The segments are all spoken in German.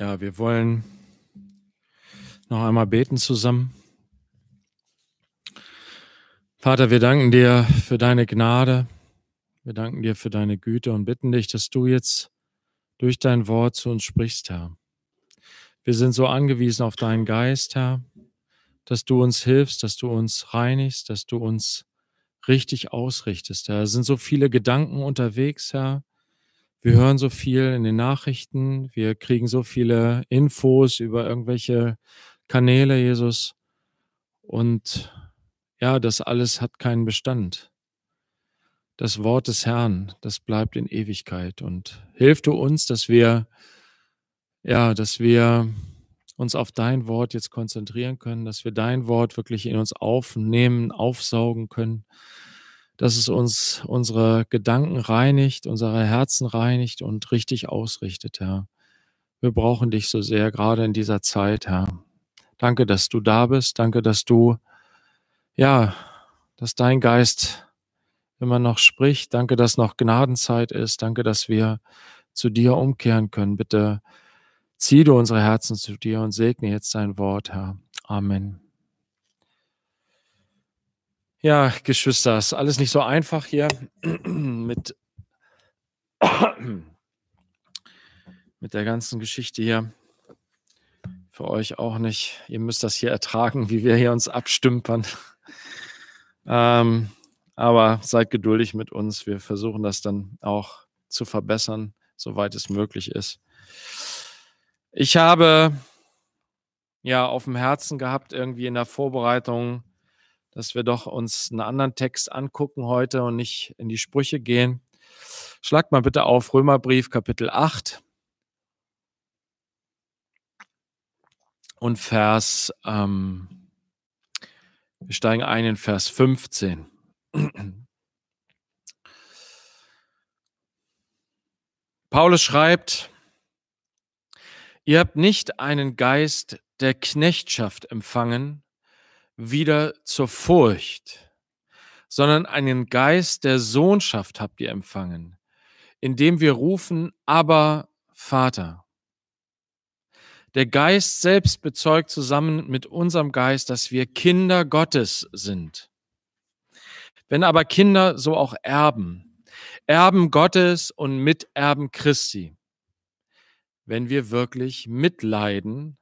Ja, wir wollen noch einmal beten zusammen. Vater, wir danken dir für deine Gnade. Wir danken dir für deine Güte und bitten dich, dass du jetzt durch dein Wort zu uns sprichst, Herr. Wir sind so angewiesen auf deinen Geist, Herr, dass du uns hilfst, dass du uns reinigst, dass du uns richtig ausrichtest, Herr. Es sind so viele Gedanken unterwegs, Herr, wir hören so viel in den Nachrichten, wir kriegen so viele Infos über irgendwelche Kanäle, Jesus. Und ja, das alles hat keinen Bestand. Das Wort des Herrn, das bleibt in Ewigkeit. Und hilf du uns, dass wir, ja, dass wir uns auf dein Wort jetzt konzentrieren können, dass wir dein Wort wirklich in uns aufnehmen, aufsaugen können, dass es uns unsere Gedanken reinigt, unsere Herzen reinigt und richtig ausrichtet, Herr. Wir brauchen dich so sehr, gerade in dieser Zeit, Herr. Danke, dass du da bist. Danke, dass du, ja, dass dein Geist immer noch spricht. Danke, dass noch Gnadenzeit ist. Danke, dass wir zu dir umkehren können. Bitte zieh du unsere Herzen zu dir und segne jetzt dein Wort, Herr. Amen. Ja, Geschwister, ist alles nicht so einfach hier mit, mit der ganzen Geschichte hier. Für euch auch nicht. Ihr müsst das hier ertragen, wie wir hier uns abstümpern. Ähm, aber seid geduldig mit uns. Wir versuchen das dann auch zu verbessern, soweit es möglich ist. Ich habe ja auf dem Herzen gehabt, irgendwie in der Vorbereitung, dass wir doch uns einen anderen Text angucken heute und nicht in die Sprüche gehen. Schlagt mal bitte auf Römerbrief Kapitel 8 und Vers, ähm, wir steigen ein in Vers 15. Paulus schreibt, ihr habt nicht einen Geist der Knechtschaft empfangen, wieder zur Furcht, sondern einen Geist der Sohnschaft habt ihr empfangen, indem wir rufen, aber Vater. Der Geist selbst bezeugt zusammen mit unserem Geist, dass wir Kinder Gottes sind. Wenn aber Kinder, so auch Erben. Erben Gottes und Miterben Christi. Wenn wir wirklich mitleiden,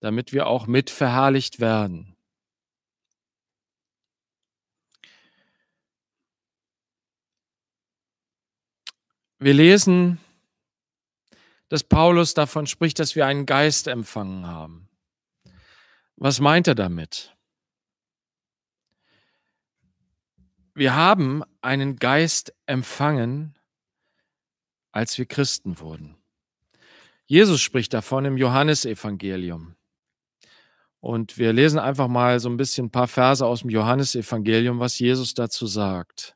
damit wir auch mitverherrlicht werden. Wir lesen, dass Paulus davon spricht, dass wir einen Geist empfangen haben. Was meint er damit? Wir haben einen Geist empfangen, als wir Christen wurden. Jesus spricht davon im Johannesevangelium. Und wir lesen einfach mal so ein bisschen ein paar Verse aus dem Johannesevangelium, was Jesus dazu sagt.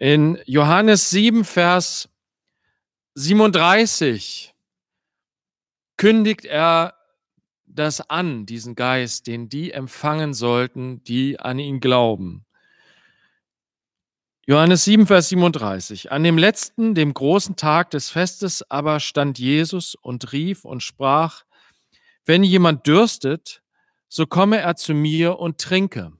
In Johannes 7, Vers 37 kündigt er das an, diesen Geist, den die empfangen sollten, die an ihn glauben. Johannes 7, Vers 37. An dem letzten, dem großen Tag des Festes aber stand Jesus und rief und sprach, wenn jemand dürstet, so komme er zu mir und trinke.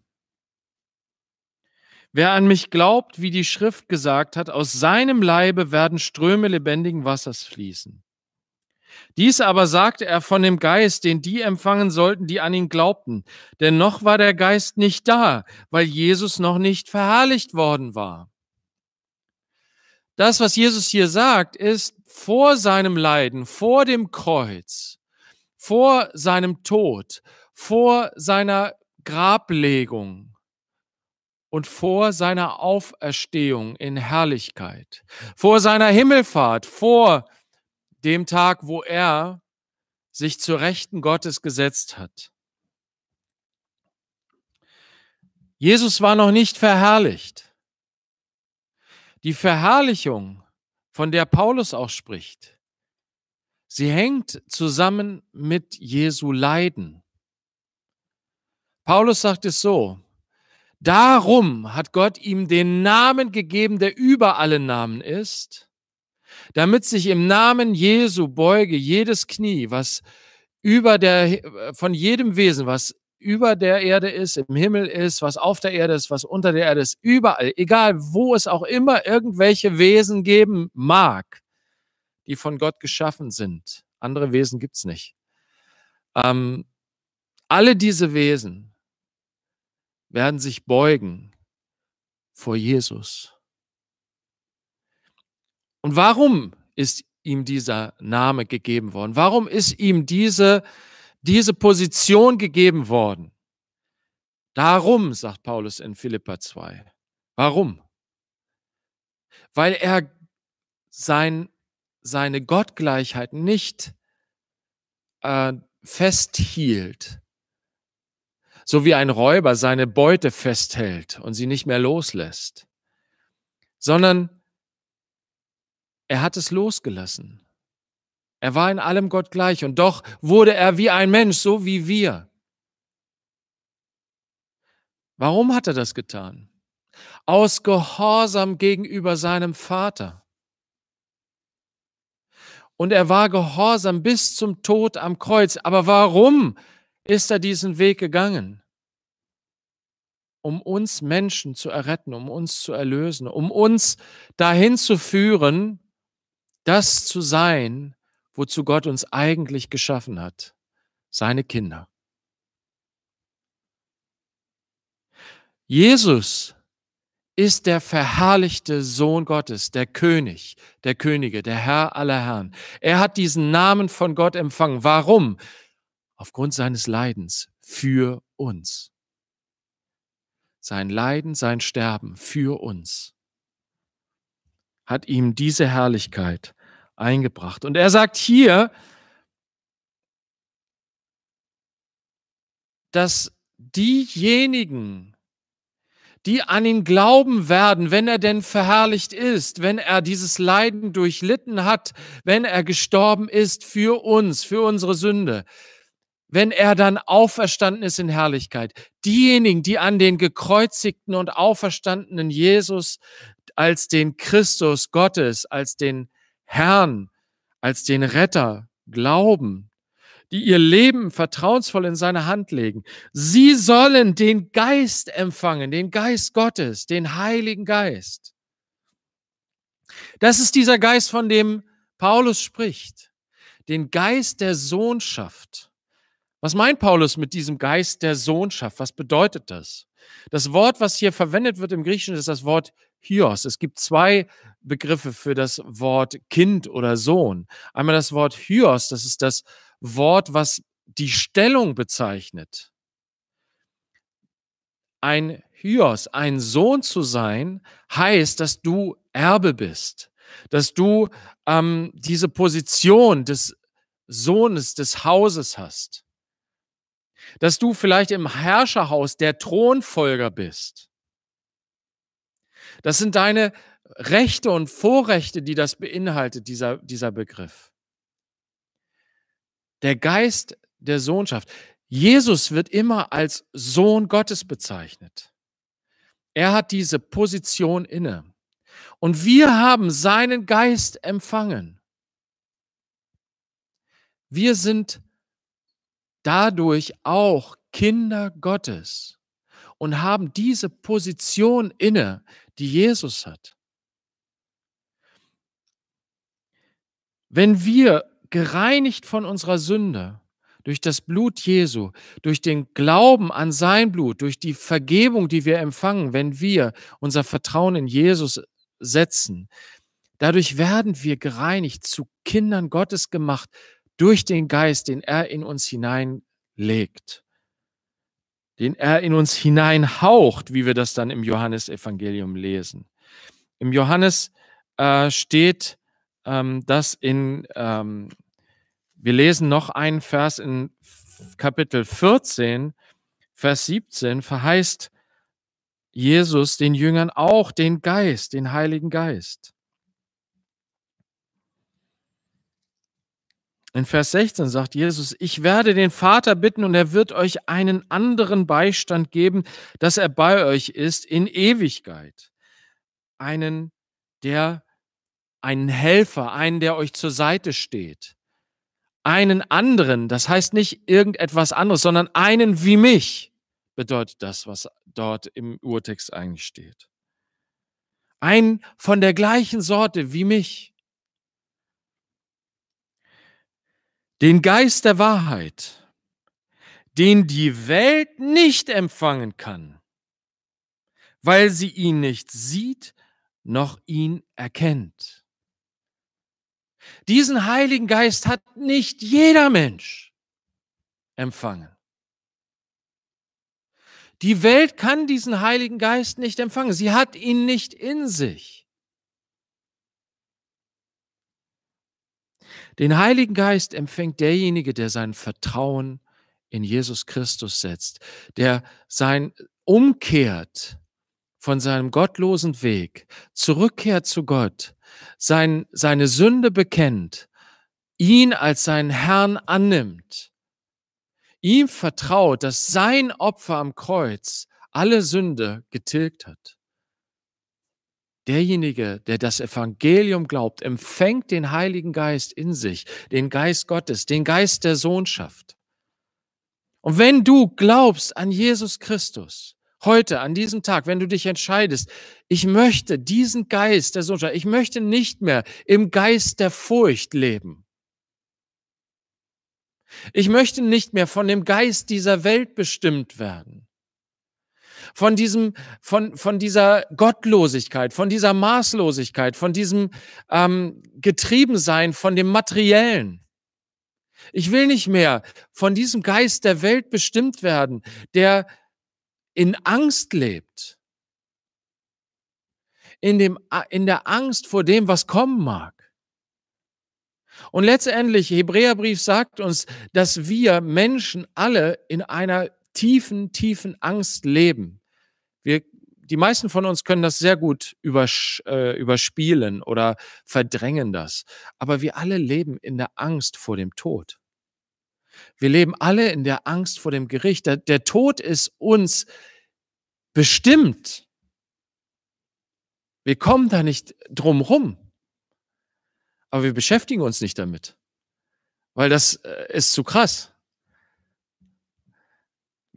Wer an mich glaubt, wie die Schrift gesagt hat, aus seinem Leibe werden Ströme lebendigen Wassers fließen. Dies aber sagte er von dem Geist, den die empfangen sollten, die an ihn glaubten. Denn noch war der Geist nicht da, weil Jesus noch nicht verherrlicht worden war. Das, was Jesus hier sagt, ist vor seinem Leiden, vor dem Kreuz, vor seinem Tod, vor seiner Grablegung, und vor seiner Auferstehung in Herrlichkeit, vor seiner Himmelfahrt, vor dem Tag, wo er sich zur Rechten Gottes gesetzt hat. Jesus war noch nicht verherrlicht. Die Verherrlichung, von der Paulus auch spricht, sie hängt zusammen mit Jesu Leiden. Paulus sagt es so, Darum hat Gott ihm den Namen gegeben, der über alle Namen ist, damit sich im Namen Jesu beuge jedes Knie, was über der, äh, von jedem Wesen, was über der Erde ist, im Himmel ist, was auf der Erde ist, was unter der Erde ist, überall, egal wo es auch immer irgendwelche Wesen geben mag, die von Gott geschaffen sind. Andere Wesen gibt's nicht. Ähm, alle diese Wesen werden sich beugen vor Jesus. Und warum ist ihm dieser Name gegeben worden? Warum ist ihm diese, diese Position gegeben worden? Darum, sagt Paulus in Philippa 2. Warum? Weil er sein, seine Gottgleichheit nicht äh, festhielt, so wie ein Räuber seine Beute festhält und sie nicht mehr loslässt, sondern er hat es losgelassen. Er war in allem Gott gleich und doch wurde er wie ein Mensch, so wie wir. Warum hat er das getan? Aus Gehorsam gegenüber seinem Vater. Und er war gehorsam bis zum Tod am Kreuz. Aber warum ist er diesen Weg gegangen, um uns Menschen zu erretten, um uns zu erlösen, um uns dahin zu führen, das zu sein, wozu Gott uns eigentlich geschaffen hat, seine Kinder. Jesus ist der verherrlichte Sohn Gottes, der König, der Könige, der Herr aller Herren. Er hat diesen Namen von Gott empfangen. Warum? aufgrund seines Leidens für uns. Sein Leiden, sein Sterben für uns hat ihm diese Herrlichkeit eingebracht. Und er sagt hier, dass diejenigen, die an ihn glauben werden, wenn er denn verherrlicht ist, wenn er dieses Leiden durchlitten hat, wenn er gestorben ist für uns, für unsere Sünde, wenn er dann auferstanden ist in Herrlichkeit. Diejenigen, die an den gekreuzigten und auferstandenen Jesus als den Christus Gottes, als den Herrn, als den Retter glauben, die ihr Leben vertrauensvoll in seine Hand legen, sie sollen den Geist empfangen, den Geist Gottes, den Heiligen Geist. Das ist dieser Geist, von dem Paulus spricht, den Geist der Sohnschaft was meint Paulus mit diesem Geist der Sohnschaft? Was bedeutet das? Das Wort, was hier verwendet wird im Griechischen, ist das Wort Hios. Es gibt zwei Begriffe für das Wort Kind oder Sohn. Einmal das Wort Hios, das ist das Wort, was die Stellung bezeichnet. Ein Hios, ein Sohn zu sein, heißt, dass du Erbe bist, dass du ähm, diese Position des Sohnes, des Hauses hast dass du vielleicht im Herrscherhaus der Thronfolger bist. Das sind deine Rechte und Vorrechte, die das beinhaltet, dieser, dieser Begriff. Der Geist der Sohnschaft. Jesus wird immer als Sohn Gottes bezeichnet. Er hat diese Position inne. Und wir haben seinen Geist empfangen. Wir sind dadurch auch Kinder Gottes und haben diese Position inne, die Jesus hat. Wenn wir gereinigt von unserer Sünde durch das Blut Jesu, durch den Glauben an sein Blut, durch die Vergebung, die wir empfangen, wenn wir unser Vertrauen in Jesus setzen, dadurch werden wir gereinigt, zu Kindern Gottes gemacht, durch den Geist, den er in uns hineinlegt, den er in uns hineinhaucht, wie wir das dann im Johannesevangelium lesen. Im Johannes äh, steht, ähm, dass in, ähm, wir lesen noch einen Vers in Kapitel 14, Vers 17, verheißt Jesus den Jüngern auch den Geist, den Heiligen Geist. In Vers 16 sagt Jesus, ich werde den Vater bitten und er wird euch einen anderen Beistand geben, dass er bei euch ist in Ewigkeit. Einen, der einen Helfer, einen, der euch zur Seite steht. Einen anderen, das heißt nicht irgendetwas anderes, sondern einen wie mich, bedeutet das, was dort im Urtext eigentlich steht. Ein von der gleichen Sorte wie mich. den Geist der Wahrheit, den die Welt nicht empfangen kann, weil sie ihn nicht sieht noch ihn erkennt. Diesen Heiligen Geist hat nicht jeder Mensch empfangen. Die Welt kann diesen Heiligen Geist nicht empfangen. Sie hat ihn nicht in sich. Den Heiligen Geist empfängt derjenige, der sein Vertrauen in Jesus Christus setzt, der sein umkehrt von seinem gottlosen Weg, zurückkehrt zu Gott, sein, seine Sünde bekennt, ihn als seinen Herrn annimmt, ihm vertraut, dass sein Opfer am Kreuz alle Sünde getilgt hat. Derjenige, der das Evangelium glaubt, empfängt den Heiligen Geist in sich, den Geist Gottes, den Geist der Sohnschaft. Und wenn du glaubst an Jesus Christus, heute, an diesem Tag, wenn du dich entscheidest, ich möchte diesen Geist der Sohnschaft, ich möchte nicht mehr im Geist der Furcht leben. Ich möchte nicht mehr von dem Geist dieser Welt bestimmt werden von diesem, von, von dieser Gottlosigkeit, von dieser Maßlosigkeit, von diesem ähm, Getriebensein, von dem Materiellen. Ich will nicht mehr von diesem Geist der Welt bestimmt werden, der in Angst lebt. In, dem, in der Angst vor dem, was kommen mag. Und letztendlich, Hebräerbrief sagt uns, dass wir Menschen alle in einer tiefen, tiefen Angst leben. Wir, die meisten von uns können das sehr gut äh, überspielen oder verdrängen das. Aber wir alle leben in der Angst vor dem Tod. Wir leben alle in der Angst vor dem Gericht. Der, der Tod ist uns bestimmt. Wir kommen da nicht drum rum. Aber wir beschäftigen uns nicht damit. Weil das äh, ist zu krass.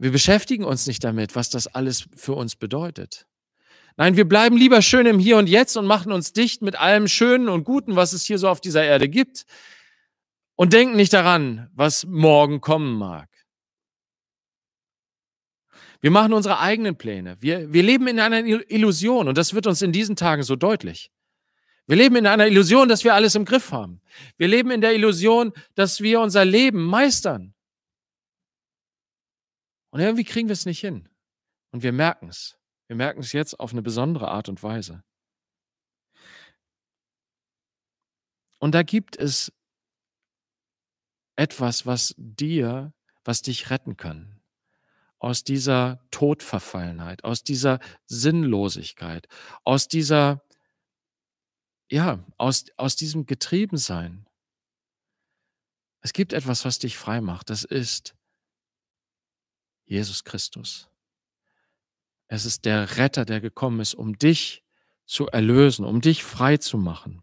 Wir beschäftigen uns nicht damit, was das alles für uns bedeutet. Nein, wir bleiben lieber schön im Hier und Jetzt und machen uns dicht mit allem Schönen und Guten, was es hier so auf dieser Erde gibt und denken nicht daran, was morgen kommen mag. Wir machen unsere eigenen Pläne. Wir, wir leben in einer Illusion und das wird uns in diesen Tagen so deutlich. Wir leben in einer Illusion, dass wir alles im Griff haben. Wir leben in der Illusion, dass wir unser Leben meistern. Und irgendwie kriegen wir es nicht hin. Und wir merken es. Wir merken es jetzt auf eine besondere Art und Weise. Und da gibt es etwas, was dir, was dich retten kann. Aus dieser Todverfallenheit, aus dieser Sinnlosigkeit, aus dieser, ja, aus, aus diesem Getriebensein. Es gibt etwas, was dich frei macht. Das ist Jesus Christus. Es ist der Retter, der gekommen ist, um dich zu erlösen, um dich frei zu machen.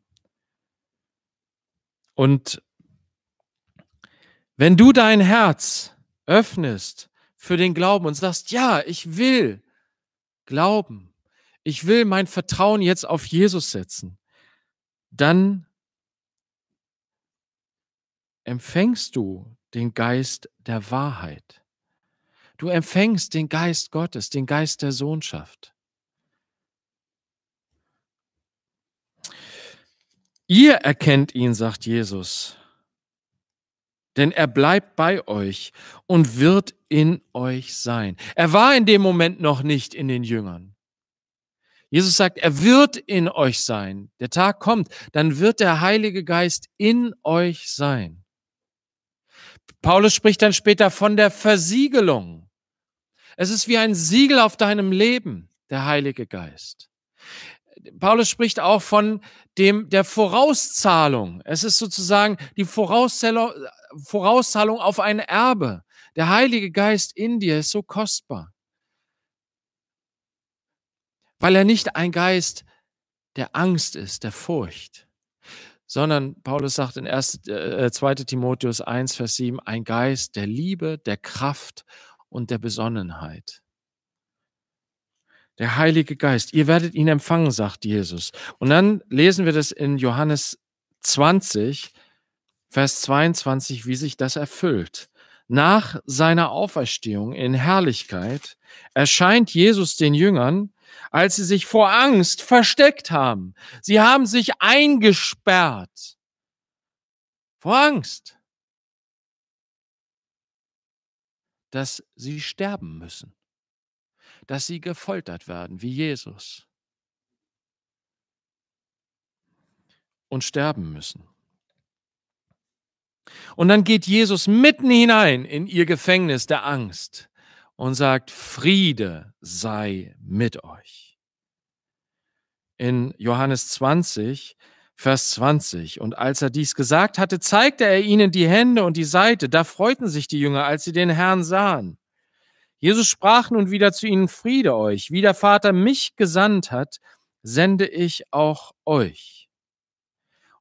Und wenn du dein Herz öffnest für den Glauben und sagst, ja, ich will glauben, ich will mein Vertrauen jetzt auf Jesus setzen, dann empfängst du den Geist der Wahrheit. Du empfängst den Geist Gottes, den Geist der Sohnschaft. Ihr erkennt ihn, sagt Jesus, denn er bleibt bei euch und wird in euch sein. Er war in dem Moment noch nicht in den Jüngern. Jesus sagt, er wird in euch sein. Der Tag kommt, dann wird der Heilige Geist in euch sein. Paulus spricht dann später von der Versiegelung. Es ist wie ein Siegel auf deinem Leben, der Heilige Geist. Paulus spricht auch von dem, der Vorauszahlung. Es ist sozusagen die Vorauszahlung, auf ein Erbe. Der Heilige Geist in dir ist so kostbar, weil er nicht ein Geist der Angst ist, der Furcht, sondern Paulus sagt in 1, äh, 2 Timotheus 1, Vers 7, ein Geist der Liebe, der Kraft und der Besonnenheit. Der Heilige Geist, ihr werdet ihn empfangen, sagt Jesus. Und dann lesen wir das in Johannes 20, Vers 22, wie sich das erfüllt. Nach seiner Auferstehung in Herrlichkeit erscheint Jesus den Jüngern, als sie sich vor Angst versteckt haben. Sie haben sich eingesperrt. Vor Angst. dass sie sterben müssen, dass sie gefoltert werden wie Jesus und sterben müssen. Und dann geht Jesus mitten hinein in ihr Gefängnis der Angst und sagt, Friede sei mit euch. In Johannes 20 Vers 20. Und als er dies gesagt hatte, zeigte er ihnen die Hände und die Seite. Da freuten sich die Jünger, als sie den Herrn sahen. Jesus sprach nun wieder zu ihnen, Friede euch, wie der Vater mich gesandt hat, sende ich auch euch.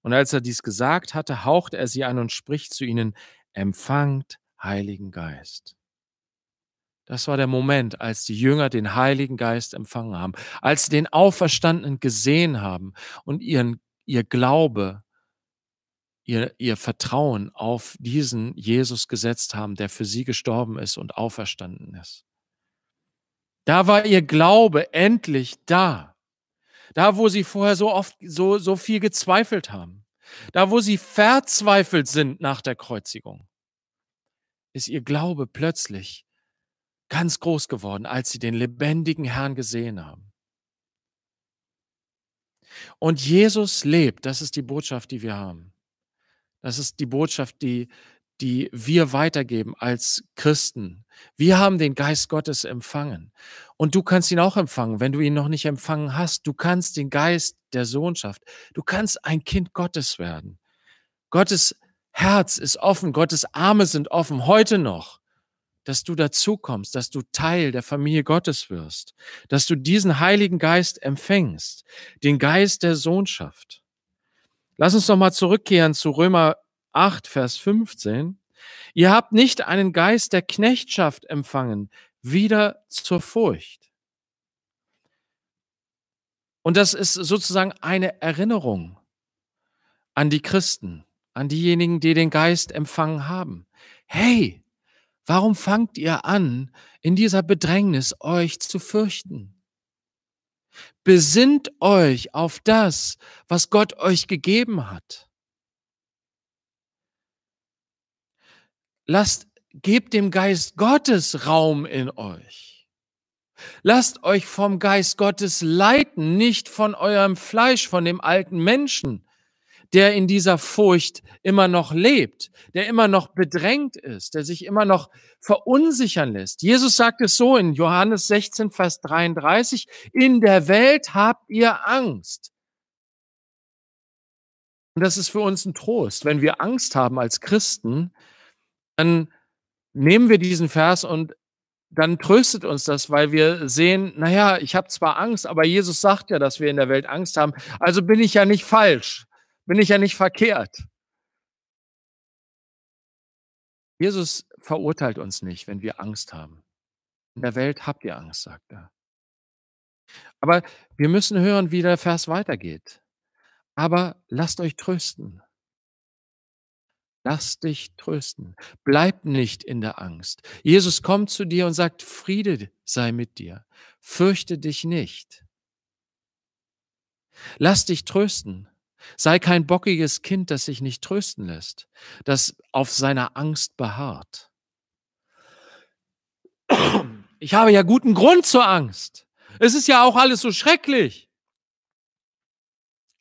Und als er dies gesagt hatte, hauchte er sie an und spricht zu ihnen, empfangt Heiligen Geist. Das war der Moment, als die Jünger den Heiligen Geist empfangen haben, als sie den Auferstandenen gesehen haben und ihren ihr Glaube, ihr, ihr Vertrauen auf diesen Jesus gesetzt haben, der für sie gestorben ist und auferstanden ist. Da war ihr Glaube endlich da. Da, wo sie vorher so oft, so, so viel gezweifelt haben. Da, wo sie verzweifelt sind nach der Kreuzigung, ist ihr Glaube plötzlich ganz groß geworden, als sie den lebendigen Herrn gesehen haben. Und Jesus lebt, das ist die Botschaft, die wir haben. Das ist die Botschaft, die, die wir weitergeben als Christen. Wir haben den Geist Gottes empfangen. Und du kannst ihn auch empfangen, wenn du ihn noch nicht empfangen hast. Du kannst den Geist der Sohnschaft. Du kannst ein Kind Gottes werden. Gottes Herz ist offen, Gottes Arme sind offen, heute noch dass du dazukommst, dass du Teil der Familie Gottes wirst, dass du diesen Heiligen Geist empfängst, den Geist der Sohnschaft. Lass uns nochmal zurückkehren zu Römer 8, Vers 15. Ihr habt nicht einen Geist der Knechtschaft empfangen, wieder zur Furcht. Und das ist sozusagen eine Erinnerung an die Christen, an diejenigen, die den Geist empfangen haben. Hey, Warum fangt ihr an, in dieser Bedrängnis euch zu fürchten? Besinnt euch auf das, was Gott euch gegeben hat. Lasst, gebt dem Geist Gottes Raum in euch. Lasst euch vom Geist Gottes leiten, nicht von eurem Fleisch, von dem alten Menschen der in dieser Furcht immer noch lebt, der immer noch bedrängt ist, der sich immer noch verunsichern lässt. Jesus sagt es so in Johannes 16, Vers 33, in der Welt habt ihr Angst. Und das ist für uns ein Trost. Wenn wir Angst haben als Christen, dann nehmen wir diesen Vers und dann tröstet uns das, weil wir sehen, naja, ich habe zwar Angst, aber Jesus sagt ja, dass wir in der Welt Angst haben, also bin ich ja nicht falsch. Bin ich ja nicht verkehrt. Jesus verurteilt uns nicht, wenn wir Angst haben. In der Welt habt ihr Angst, sagt er. Aber wir müssen hören, wie der Vers weitergeht. Aber lasst euch trösten. Lass dich trösten. Bleib nicht in der Angst. Jesus kommt zu dir und sagt, Friede sei mit dir. Fürchte dich nicht. Lass dich trösten. Sei kein bockiges Kind, das sich nicht trösten lässt, das auf seiner Angst beharrt. Ich habe ja guten Grund zur Angst. Es ist ja auch alles so schrecklich.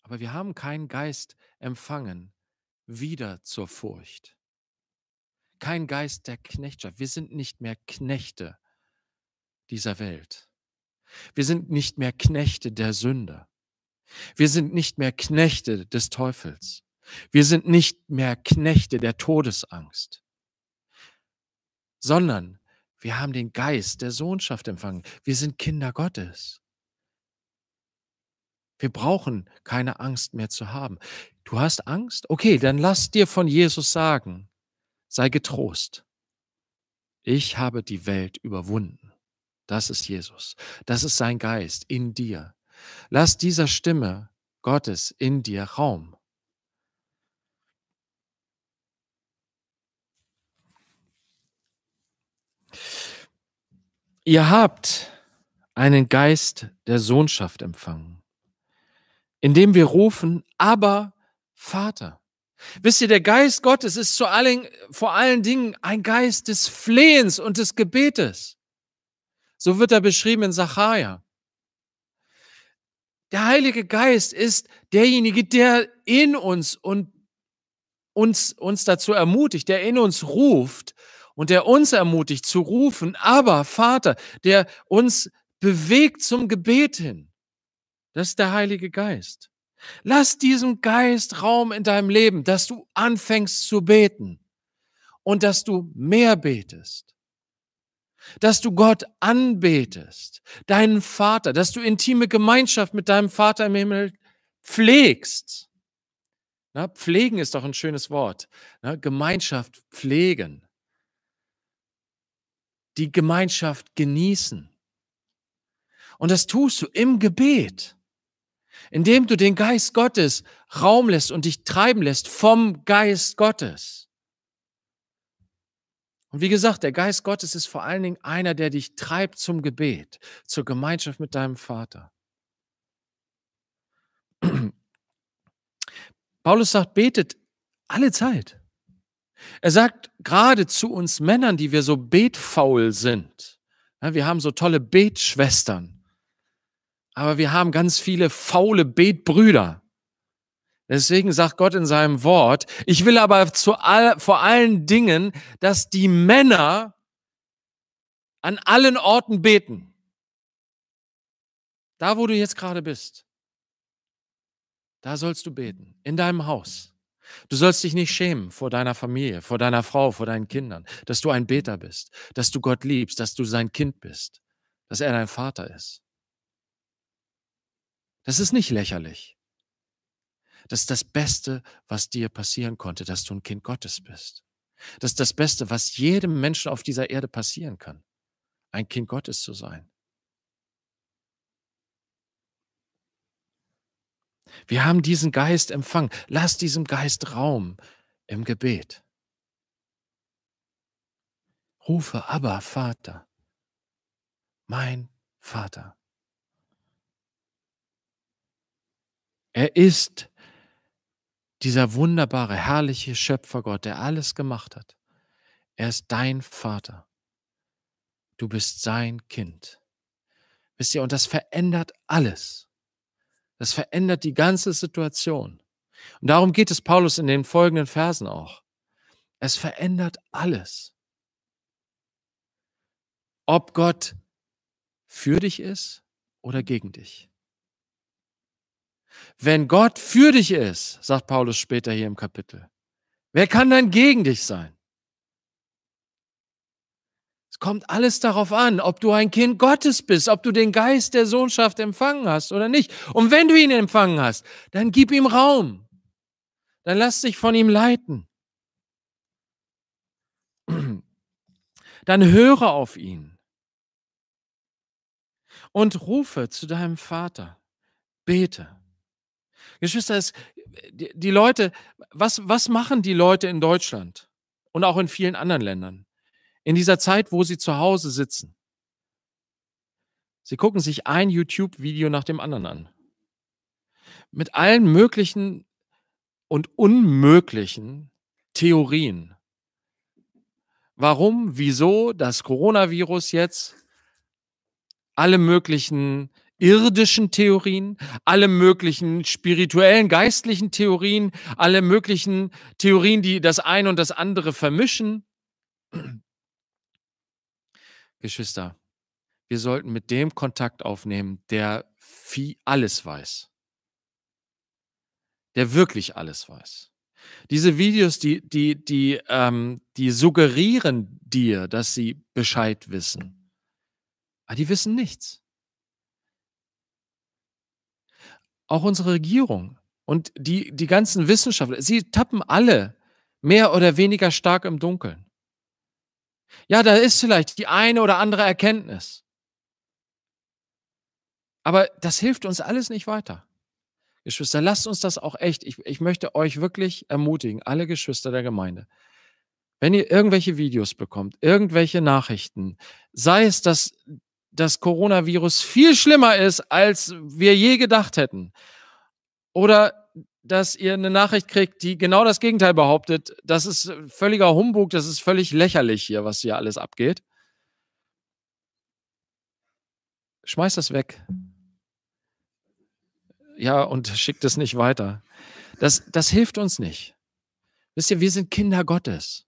Aber wir haben keinen Geist empfangen, wieder zur Furcht. Kein Geist der Knechtschaft. Wir sind nicht mehr Knechte dieser Welt. Wir sind nicht mehr Knechte der Sünde. Wir sind nicht mehr Knechte des Teufels. Wir sind nicht mehr Knechte der Todesangst, sondern wir haben den Geist der Sohnschaft empfangen. Wir sind Kinder Gottes. Wir brauchen keine Angst mehr zu haben. Du hast Angst? Okay, dann lass dir von Jesus sagen, sei getrost. Ich habe die Welt überwunden. Das ist Jesus. Das ist sein Geist in dir. Lass dieser Stimme Gottes in dir Raum. Ihr habt einen Geist der Sohnschaft empfangen, indem wir rufen, aber Vater. Wisst ihr, der Geist Gottes ist allen, vor allen Dingen ein Geist des Flehens und des Gebetes. So wird er beschrieben in Sacharja. Der Heilige Geist ist derjenige, der in uns und uns, uns dazu ermutigt, der in uns ruft und der uns ermutigt zu rufen, aber Vater, der uns bewegt zum Gebet hin. Das ist der Heilige Geist. Lass diesem Geist Raum in deinem Leben, dass du anfängst zu beten und dass du mehr betest dass du Gott anbetest, deinen Vater, dass du intime Gemeinschaft mit deinem Vater im Himmel pflegst. Na, pflegen ist doch ein schönes Wort. Na, Gemeinschaft pflegen. Die Gemeinschaft genießen. Und das tust du im Gebet, indem du den Geist Gottes Raum lässt und dich treiben lässt vom Geist Gottes. Und wie gesagt, der Geist Gottes ist vor allen Dingen einer, der dich treibt zum Gebet, zur Gemeinschaft mit deinem Vater. Paulus sagt, betet alle Zeit. Er sagt gerade zu uns Männern, die wir so betfaul sind. wir haben so tolle Betschwestern, aber wir haben ganz viele faule Betbrüder. Deswegen sagt Gott in seinem Wort, ich will aber zu all, vor allen Dingen, dass die Männer an allen Orten beten. Da, wo du jetzt gerade bist, da sollst du beten, in deinem Haus. Du sollst dich nicht schämen vor deiner Familie, vor deiner Frau, vor deinen Kindern, dass du ein Beter bist, dass du Gott liebst, dass du sein Kind bist, dass er dein Vater ist. Das ist nicht lächerlich. Das ist das Beste, was dir passieren konnte, dass du ein Kind Gottes bist. Das ist das Beste, was jedem Menschen auf dieser Erde passieren kann, ein Kind Gottes zu sein. Wir haben diesen Geist empfangen. Lass diesem Geist Raum im Gebet. Rufe aber, Vater, mein Vater. Er ist dieser wunderbare, herrliche Schöpfergott, der alles gemacht hat, er ist dein Vater. Du bist sein Kind. Wisst ihr, und das verändert alles. Das verändert die ganze Situation. Und darum geht es Paulus in den folgenden Versen auch. Es verändert alles. Ob Gott für dich ist oder gegen dich. Wenn Gott für dich ist, sagt Paulus später hier im Kapitel, wer kann dann gegen dich sein? Es kommt alles darauf an, ob du ein Kind Gottes bist, ob du den Geist der Sohnschaft empfangen hast oder nicht. Und wenn du ihn empfangen hast, dann gib ihm Raum. Dann lass dich von ihm leiten. Dann höre auf ihn und rufe zu deinem Vater. Bete. Geschwister, es, die, die Leute, was, was machen die Leute in Deutschland und auch in vielen anderen Ländern in dieser Zeit, wo sie zu Hause sitzen? Sie gucken sich ein YouTube-Video nach dem anderen an. Mit allen möglichen und unmöglichen Theorien. Warum, wieso das Coronavirus jetzt alle möglichen irdischen Theorien, alle möglichen spirituellen, geistlichen Theorien, alle möglichen Theorien, die das eine und das andere vermischen. Geschwister, wir sollten mit dem Kontakt aufnehmen, der viel alles weiß. Der wirklich alles weiß. Diese Videos, die, die, die, ähm, die suggerieren dir, dass sie Bescheid wissen. Aber die wissen nichts. Auch unsere Regierung und die, die ganzen Wissenschaftler, sie tappen alle mehr oder weniger stark im Dunkeln. Ja, da ist vielleicht die eine oder andere Erkenntnis. Aber das hilft uns alles nicht weiter. Geschwister, lasst uns das auch echt, ich, ich möchte euch wirklich ermutigen, alle Geschwister der Gemeinde, wenn ihr irgendwelche Videos bekommt, irgendwelche Nachrichten, sei es, dass das Coronavirus viel schlimmer ist, als wir je gedacht hätten. Oder dass ihr eine Nachricht kriegt, die genau das Gegenteil behauptet. Das ist völliger Humbug, das ist völlig lächerlich hier, was hier alles abgeht. Schmeiß das weg. Ja, und schickt es nicht weiter. Das, das hilft uns nicht. Wisst ihr, wir sind Kinder Gottes.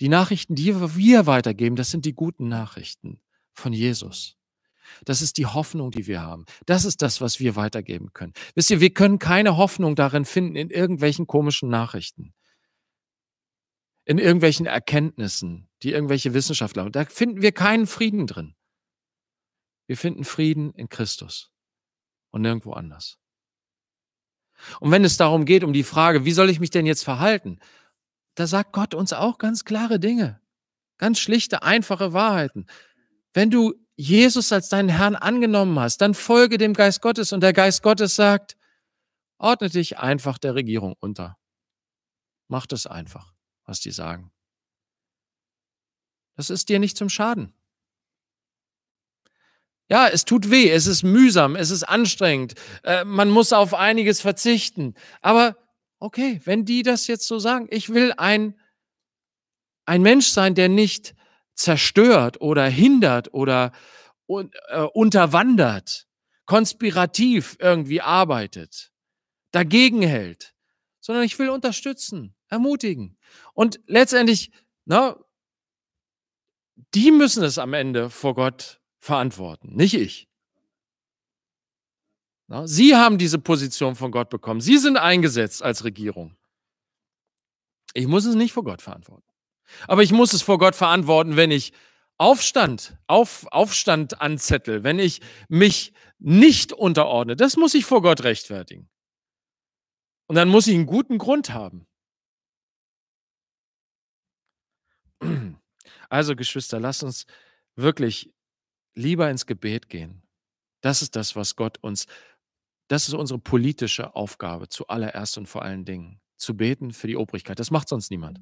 Die Nachrichten, die wir weitergeben, das sind die guten Nachrichten von Jesus. Das ist die Hoffnung, die wir haben. Das ist das, was wir weitergeben können. Wisst ihr, wir können keine Hoffnung darin finden in irgendwelchen komischen Nachrichten, in irgendwelchen Erkenntnissen, die irgendwelche Wissenschaftler haben. Da finden wir keinen Frieden drin. Wir finden Frieden in Christus und nirgendwo anders. Und wenn es darum geht, um die Frage, wie soll ich mich denn jetzt verhalten, da sagt Gott uns auch ganz klare Dinge, ganz schlichte, einfache Wahrheiten. Wenn du Jesus als deinen Herrn angenommen hast, dann folge dem Geist Gottes und der Geist Gottes sagt, ordne dich einfach der Regierung unter. Mach das einfach, was die sagen. Das ist dir nicht zum Schaden. Ja, es tut weh, es ist mühsam, es ist anstrengend, äh, man muss auf einiges verzichten. Aber okay, wenn die das jetzt so sagen, ich will ein, ein Mensch sein, der nicht zerstört oder hindert oder uh, unterwandert, konspirativ irgendwie arbeitet, dagegen hält, sondern ich will unterstützen, ermutigen. Und letztendlich, na, ne, die müssen es am Ende vor Gott verantworten, nicht ich. Na, ne, sie haben diese Position von Gott bekommen. Sie sind eingesetzt als Regierung. Ich muss es nicht vor Gott verantworten. Aber ich muss es vor Gott verantworten, wenn ich Aufstand, auf, Aufstand anzettel, wenn ich mich nicht unterordne. Das muss ich vor Gott rechtfertigen. Und dann muss ich einen guten Grund haben. Also, Geschwister, lasst uns wirklich lieber ins Gebet gehen. Das ist das, was Gott uns, das ist unsere politische Aufgabe zuallererst und vor allen Dingen, zu beten für die Obrigkeit. Das macht sonst niemand.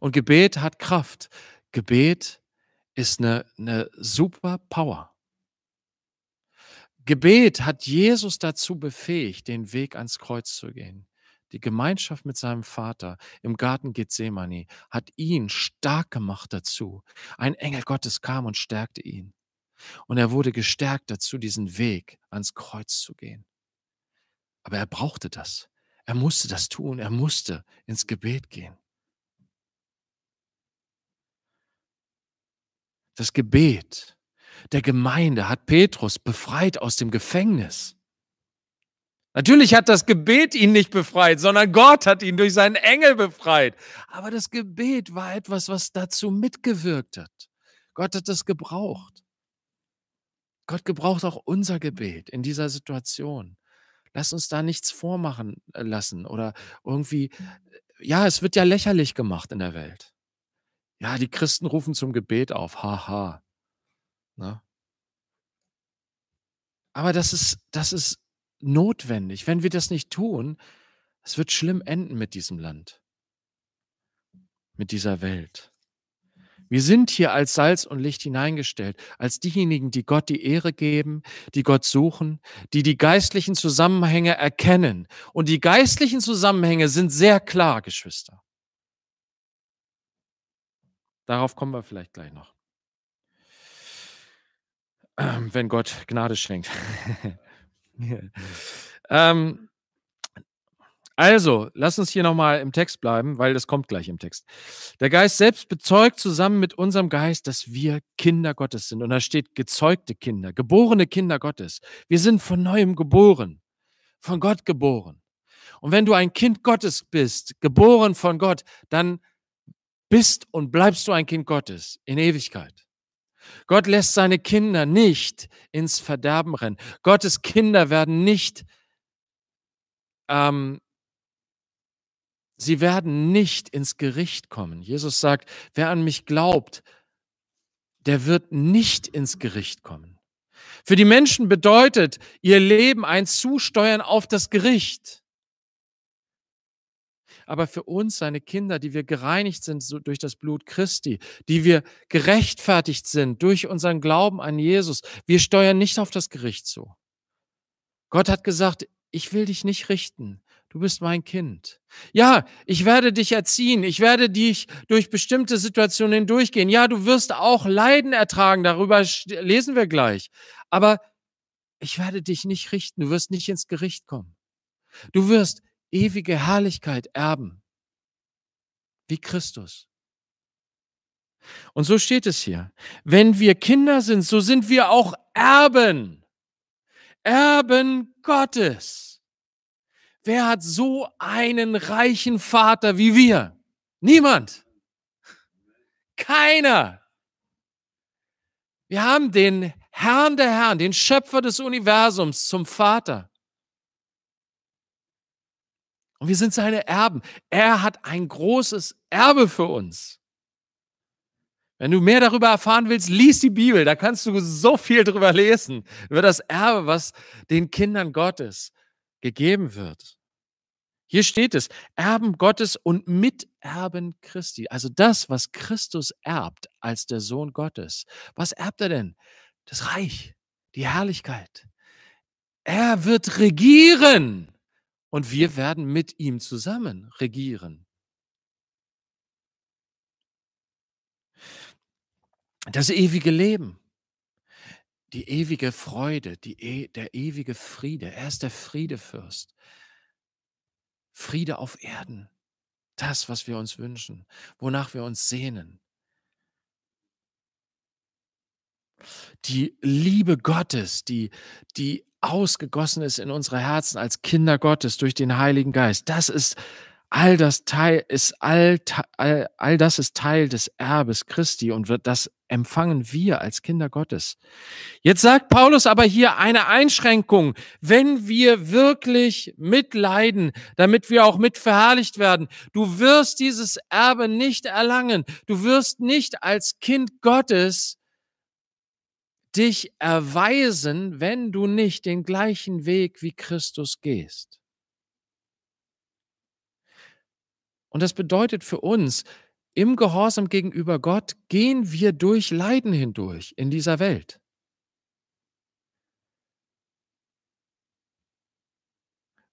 Und Gebet hat Kraft. Gebet ist eine, eine super Power. Gebet hat Jesus dazu befähigt, den Weg ans Kreuz zu gehen. Die Gemeinschaft mit seinem Vater im Garten Gethsemane hat ihn stark gemacht dazu. Ein Engel Gottes kam und stärkte ihn. Und er wurde gestärkt dazu, diesen Weg ans Kreuz zu gehen. Aber er brauchte das. Er musste das tun. Er musste ins Gebet gehen. das Gebet der Gemeinde hat Petrus befreit aus dem Gefängnis. Natürlich hat das Gebet ihn nicht befreit, sondern Gott hat ihn durch seinen Engel befreit. Aber das Gebet war etwas, was dazu mitgewirkt hat. Gott hat das gebraucht. Gott gebraucht auch unser Gebet in dieser Situation. Lass uns da nichts vormachen äh, lassen oder irgendwie, ja, es wird ja lächerlich gemacht in der Welt ja, die Christen rufen zum Gebet auf, haha. Ne? Aber das ist, das ist notwendig. Wenn wir das nicht tun, es wird schlimm enden mit diesem Land, mit dieser Welt. Wir sind hier als Salz und Licht hineingestellt, als diejenigen, die Gott die Ehre geben, die Gott suchen, die die geistlichen Zusammenhänge erkennen. Und die geistlichen Zusammenhänge sind sehr klar, Geschwister. Darauf kommen wir vielleicht gleich noch. Ähm, wenn Gott Gnade schenkt. ähm, also, lass uns hier nochmal im Text bleiben, weil das kommt gleich im Text. Der Geist selbst bezeugt zusammen mit unserem Geist, dass wir Kinder Gottes sind. Und da steht gezeugte Kinder, geborene Kinder Gottes. Wir sind von neuem geboren, von Gott geboren. Und wenn du ein Kind Gottes bist, geboren von Gott, dann bist und bleibst du ein Kind Gottes in Ewigkeit. Gott lässt seine Kinder nicht ins Verderben rennen. Gottes Kinder werden nicht, ähm, sie werden nicht ins Gericht kommen. Jesus sagt, wer an mich glaubt, der wird nicht ins Gericht kommen. Für die Menschen bedeutet ihr Leben ein Zusteuern auf das Gericht aber für uns, seine Kinder, die wir gereinigt sind so durch das Blut Christi, die wir gerechtfertigt sind durch unseren Glauben an Jesus. Wir steuern nicht auf das Gericht zu. Gott hat gesagt, ich will dich nicht richten. Du bist mein Kind. Ja, ich werde dich erziehen. Ich werde dich durch bestimmte Situationen hindurchgehen. Ja, du wirst auch Leiden ertragen. Darüber lesen wir gleich. Aber ich werde dich nicht richten. Du wirst nicht ins Gericht kommen. Du wirst ewige Herrlichkeit erben, wie Christus. Und so steht es hier. Wenn wir Kinder sind, so sind wir auch Erben. Erben Gottes. Wer hat so einen reichen Vater wie wir? Niemand. Keiner. Wir haben den Herrn der Herren, den Schöpfer des Universums zum Vater. Und wir sind seine Erben. Er hat ein großes Erbe für uns. Wenn du mehr darüber erfahren willst, lies die Bibel. Da kannst du so viel drüber lesen, über das Erbe, was den Kindern Gottes gegeben wird. Hier steht es, Erben Gottes und Miterben Christi. Also das, was Christus erbt als der Sohn Gottes. Was erbt er denn? Das Reich, die Herrlichkeit. Er wird regieren. Und wir werden mit ihm zusammen regieren. Das ewige Leben, die ewige Freude, die, e, der ewige Friede. Er ist der Friedefürst. Friede auf Erden. Das, was wir uns wünschen, wonach wir uns sehnen. die Liebe Gottes, die, die ausgegossen ist in unsere Herzen als Kinder Gottes durch den Heiligen Geist. Das ist all das Teil ist all, all, all das ist Teil des Erbes Christi und wird das empfangen wir als Kinder Gottes. Jetzt sagt Paulus aber hier eine Einschränkung, wenn wir wirklich mitleiden, damit wir auch mitverherrlicht werden. Du wirst dieses Erbe nicht erlangen. Du wirst nicht als Kind Gottes dich erweisen, wenn du nicht den gleichen Weg wie Christus gehst. Und das bedeutet für uns, im Gehorsam gegenüber Gott gehen wir durch Leiden hindurch in dieser Welt.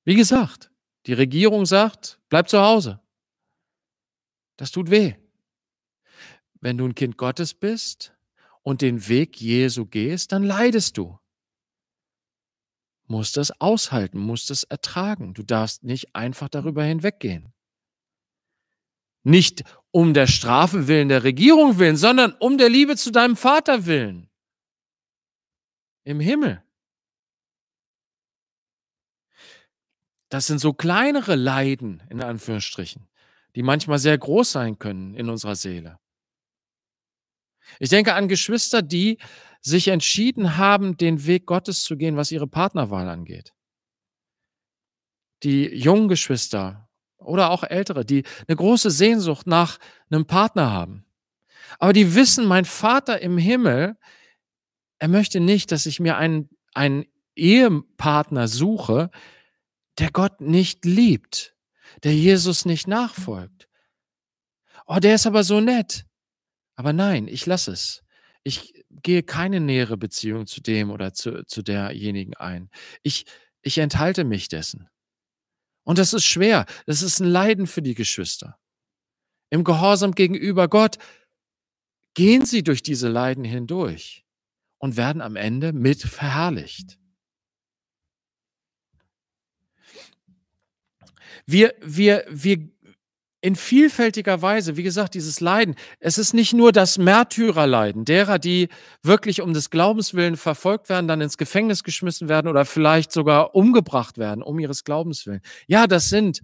Wie gesagt, die Regierung sagt, bleib zu Hause. Das tut weh. Wenn du ein Kind Gottes bist, und den Weg Jesu gehst, dann leidest du. Musst das aushalten, musst es ertragen. Du darfst nicht einfach darüber hinweggehen. Nicht um der Strafe willen, der Regierung willen, sondern um der Liebe zu deinem Vater willen. Im Himmel. Das sind so kleinere Leiden, in Anführungsstrichen, die manchmal sehr groß sein können in unserer Seele. Ich denke an Geschwister, die sich entschieden haben, den Weg Gottes zu gehen, was ihre Partnerwahl angeht. Die jungen Geschwister oder auch ältere, die eine große Sehnsucht nach einem Partner haben. Aber die wissen, mein Vater im Himmel, er möchte nicht, dass ich mir einen, einen Ehepartner suche, der Gott nicht liebt, der Jesus nicht nachfolgt. Oh, der ist aber so nett. Aber nein, ich lasse es. Ich gehe keine nähere Beziehung zu dem oder zu, zu derjenigen ein. Ich, ich enthalte mich dessen. Und das ist schwer. Das ist ein Leiden für die Geschwister. Im Gehorsam gegenüber Gott gehen sie durch diese Leiden hindurch und werden am Ende mit verherrlicht. Wir, wir, wir in vielfältiger Weise, wie gesagt, dieses Leiden, es ist nicht nur das Märtyrerleiden derer, die wirklich um des Glaubens willen verfolgt werden, dann ins Gefängnis geschmissen werden oder vielleicht sogar umgebracht werden, um ihres Glaubens willen. Ja, das sind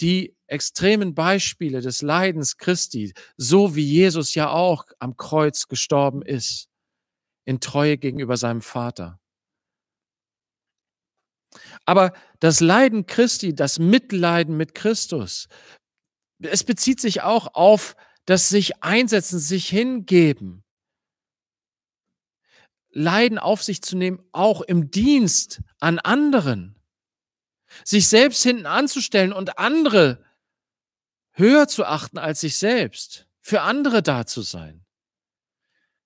die extremen Beispiele des Leidens Christi, so wie Jesus ja auch am Kreuz gestorben ist, in Treue gegenüber seinem Vater. Aber das Leiden Christi, das Mitleiden mit Christus, es bezieht sich auch auf das sich einsetzen, sich hingeben. Leiden auf sich zu nehmen, auch im Dienst an anderen. Sich selbst hinten anzustellen und andere höher zu achten als sich selbst. Für andere da zu sein.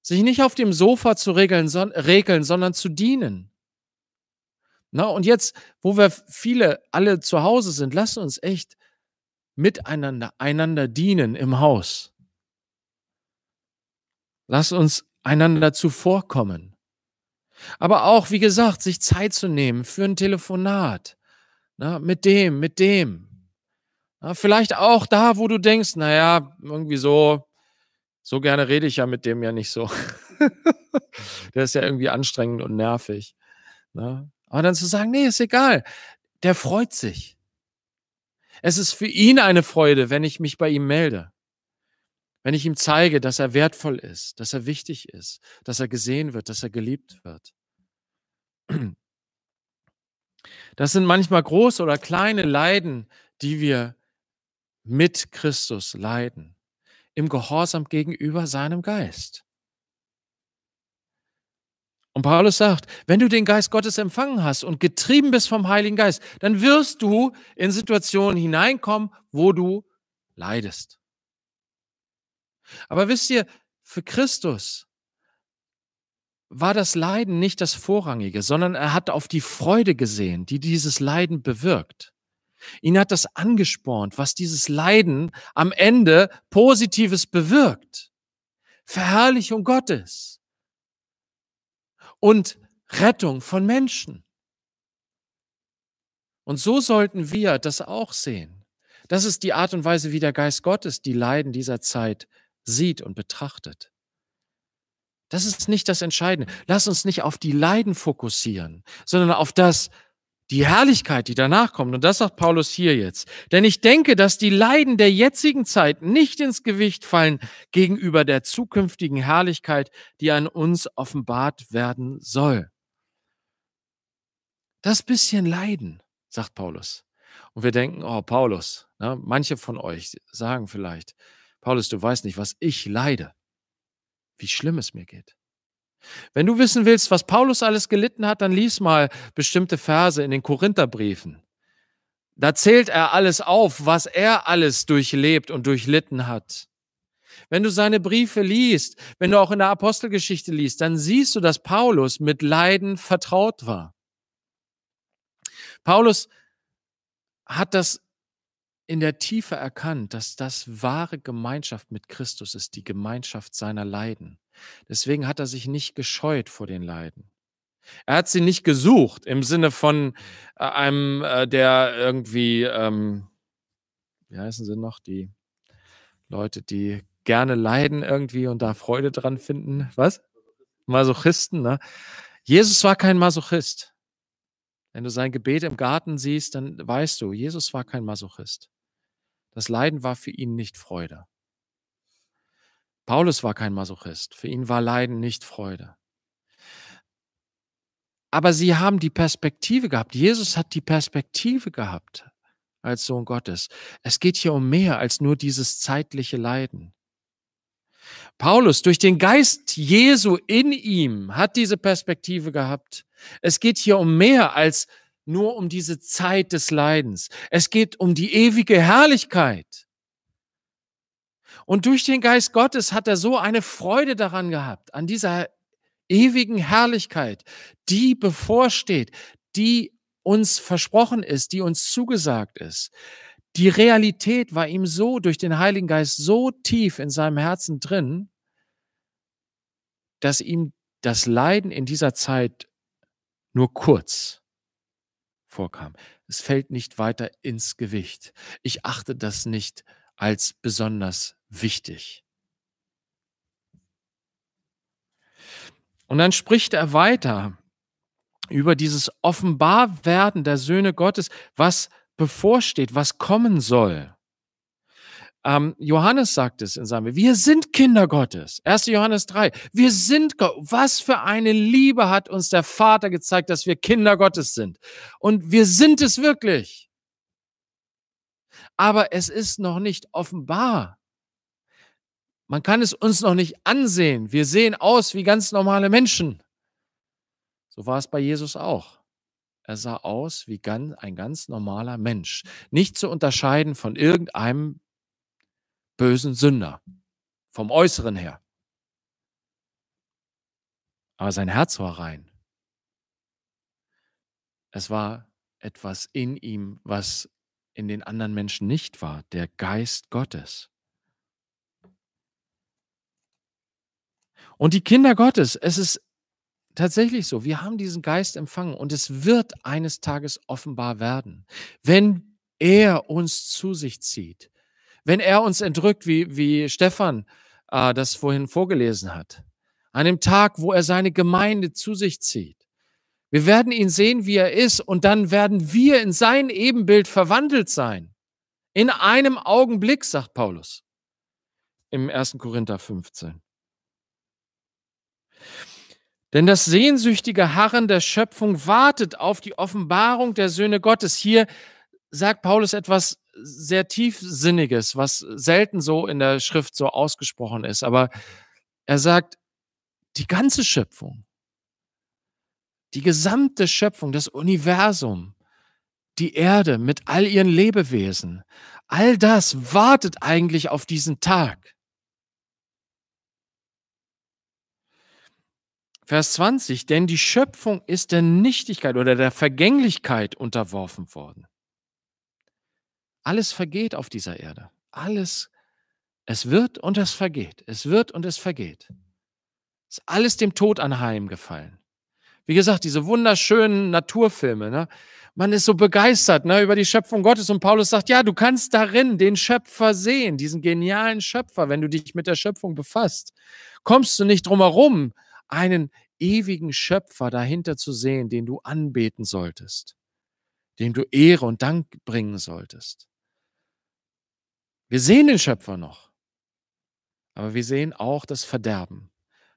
Sich nicht auf dem Sofa zu regeln, son regeln sondern zu dienen. Na, und jetzt, wo wir viele alle zu Hause sind, lass uns echt miteinander, einander dienen im Haus. Lass uns einander zuvorkommen. Aber auch, wie gesagt, sich Zeit zu nehmen für ein Telefonat. Na, mit dem, mit dem. Na, vielleicht auch da, wo du denkst, naja, irgendwie so, so gerne rede ich ja mit dem ja nicht so. Der ist ja irgendwie anstrengend und nervig. Na? Aber dann zu sagen, nee, ist egal. Der freut sich. Es ist für ihn eine Freude, wenn ich mich bei ihm melde. Wenn ich ihm zeige, dass er wertvoll ist, dass er wichtig ist, dass er gesehen wird, dass er geliebt wird. Das sind manchmal große oder kleine Leiden, die wir mit Christus leiden, im Gehorsam gegenüber seinem Geist. Und Paulus sagt, wenn du den Geist Gottes empfangen hast und getrieben bist vom Heiligen Geist, dann wirst du in Situationen hineinkommen, wo du leidest. Aber wisst ihr, für Christus war das Leiden nicht das Vorrangige, sondern er hat auf die Freude gesehen, die dieses Leiden bewirkt. Ihn hat das angespornt, was dieses Leiden am Ende Positives bewirkt. Verherrlichung Gottes und Rettung von Menschen. Und so sollten wir das auch sehen. Das ist die Art und Weise, wie der Geist Gottes die Leiden dieser Zeit sieht und betrachtet. Das ist nicht das Entscheidende. Lass uns nicht auf die Leiden fokussieren, sondern auf das, die Herrlichkeit, die danach kommt. Und das sagt Paulus hier jetzt. Denn ich denke, dass die Leiden der jetzigen Zeit nicht ins Gewicht fallen gegenüber der zukünftigen Herrlichkeit, die an uns offenbart werden soll. Das bisschen Leiden, sagt Paulus. Und wir denken, oh, Paulus, ne, manche von euch sagen vielleicht, Paulus, du weißt nicht, was ich leide, wie schlimm es mir geht. Wenn du wissen willst, was Paulus alles gelitten hat, dann lies mal bestimmte Verse in den Korintherbriefen. Da zählt er alles auf, was er alles durchlebt und durchlitten hat. Wenn du seine Briefe liest, wenn du auch in der Apostelgeschichte liest, dann siehst du, dass Paulus mit Leiden vertraut war. Paulus hat das in der Tiefe erkannt, dass das wahre Gemeinschaft mit Christus ist, die Gemeinschaft seiner Leiden. Deswegen hat er sich nicht gescheut vor den Leiden. Er hat sie nicht gesucht im Sinne von äh, einem, äh, der irgendwie, ähm, wie heißen sie noch, die Leute, die gerne leiden irgendwie und da Freude dran finden. Was? Masochisten, ne? Jesus war kein Masochist. Wenn du sein Gebet im Garten siehst, dann weißt du, Jesus war kein Masochist. Das Leiden war für ihn nicht Freude. Paulus war kein Masochist. Für ihn war Leiden nicht Freude. Aber sie haben die Perspektive gehabt. Jesus hat die Perspektive gehabt als Sohn Gottes. Es geht hier um mehr als nur dieses zeitliche Leiden. Paulus, durch den Geist Jesu in ihm, hat diese Perspektive gehabt. Es geht hier um mehr als nur um diese Zeit des Leidens. Es geht um die ewige Herrlichkeit. Und durch den Geist Gottes hat er so eine Freude daran gehabt, an dieser ewigen Herrlichkeit, die bevorsteht, die uns versprochen ist, die uns zugesagt ist. Die Realität war ihm so durch den Heiligen Geist so tief in seinem Herzen drin, dass ihm das Leiden in dieser Zeit nur kurz vorkam. Es fällt nicht weiter ins Gewicht. Ich achte das nicht als besonders wichtig. Und dann spricht er weiter über dieses Offenbarwerden der Söhne Gottes, was bevorsteht, was kommen soll. Ähm, Johannes sagt es in seinem, wir sind Kinder Gottes. 1. Johannes 3, wir sind Gott. Was für eine Liebe hat uns der Vater gezeigt, dass wir Kinder Gottes sind. Und wir sind es wirklich. Aber es ist noch nicht offenbar. Man kann es uns noch nicht ansehen. Wir sehen aus wie ganz normale Menschen. So war es bei Jesus auch. Er sah aus wie ein ganz normaler Mensch. Nicht zu unterscheiden von irgendeinem bösen Sünder, vom Äußeren her. Aber sein Herz war rein. Es war etwas in ihm, was in den anderen Menschen nicht war, der Geist Gottes. Und die Kinder Gottes, es ist tatsächlich so, wir haben diesen Geist empfangen und es wird eines Tages offenbar werden, wenn er uns zu sich zieht wenn er uns entrückt, wie, wie Stefan äh, das vorhin vorgelesen hat. An dem Tag, wo er seine Gemeinde zu sich zieht. Wir werden ihn sehen, wie er ist, und dann werden wir in sein Ebenbild verwandelt sein. In einem Augenblick, sagt Paulus im 1. Korinther 15. Denn das sehnsüchtige Harren der Schöpfung wartet auf die Offenbarung der Söhne Gottes. Hier sagt Paulus etwas sehr tiefsinniges, was selten so in der Schrift so ausgesprochen ist. Aber er sagt, die ganze Schöpfung, die gesamte Schöpfung, das Universum, die Erde mit all ihren Lebewesen, all das wartet eigentlich auf diesen Tag. Vers 20, denn die Schöpfung ist der Nichtigkeit oder der Vergänglichkeit unterworfen worden. Alles vergeht auf dieser Erde. Alles. Es wird und es vergeht. Es wird und es vergeht. Es ist alles dem Tod anheimgefallen. Wie gesagt, diese wunderschönen Naturfilme. Ne? Man ist so begeistert ne, über die Schöpfung Gottes. Und Paulus sagt, ja, du kannst darin den Schöpfer sehen, diesen genialen Schöpfer, wenn du dich mit der Schöpfung befasst. Kommst du nicht drum herum, einen ewigen Schöpfer dahinter zu sehen, den du anbeten solltest, dem du Ehre und Dank bringen solltest. Wir sehen den Schöpfer noch, aber wir sehen auch das Verderben,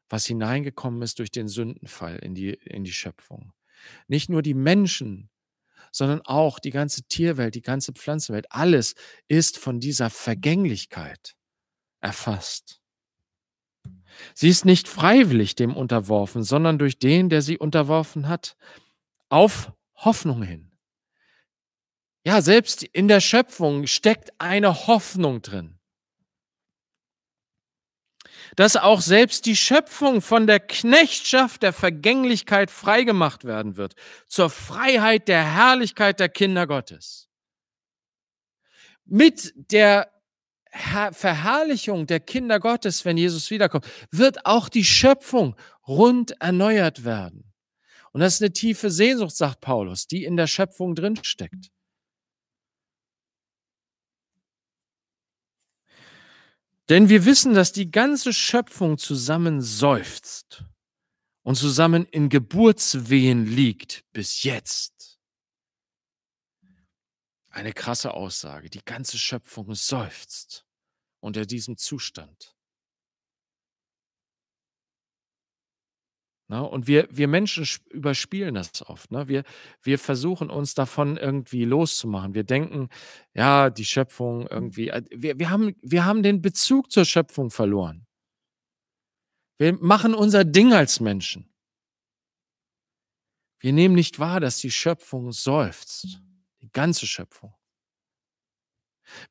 was hineingekommen ist durch den Sündenfall in die, in die Schöpfung. Nicht nur die Menschen, sondern auch die ganze Tierwelt, die ganze Pflanzenwelt, alles ist von dieser Vergänglichkeit erfasst. Sie ist nicht freiwillig dem unterworfen, sondern durch den, der sie unterworfen hat, auf Hoffnung hin ja, selbst in der Schöpfung steckt eine Hoffnung drin. Dass auch selbst die Schöpfung von der Knechtschaft der Vergänglichkeit freigemacht werden wird, zur Freiheit der Herrlichkeit der Kinder Gottes. Mit der Verherrlichung der Kinder Gottes, wenn Jesus wiederkommt, wird auch die Schöpfung rund erneuert werden. Und das ist eine tiefe Sehnsucht, sagt Paulus, die in der Schöpfung drinsteckt. Denn wir wissen, dass die ganze Schöpfung zusammen seufzt und zusammen in Geburtswehen liegt bis jetzt. Eine krasse Aussage. Die ganze Schöpfung seufzt unter diesem Zustand. Ne? Und wir, wir Menschen überspielen das oft. Ne? Wir, wir versuchen uns davon irgendwie loszumachen. Wir denken, ja, die Schöpfung mhm. irgendwie, äh, wir, wir, haben, wir haben den Bezug zur Schöpfung verloren. Wir machen unser Ding als Menschen. Wir nehmen nicht wahr, dass die Schöpfung seufzt, die ganze Schöpfung.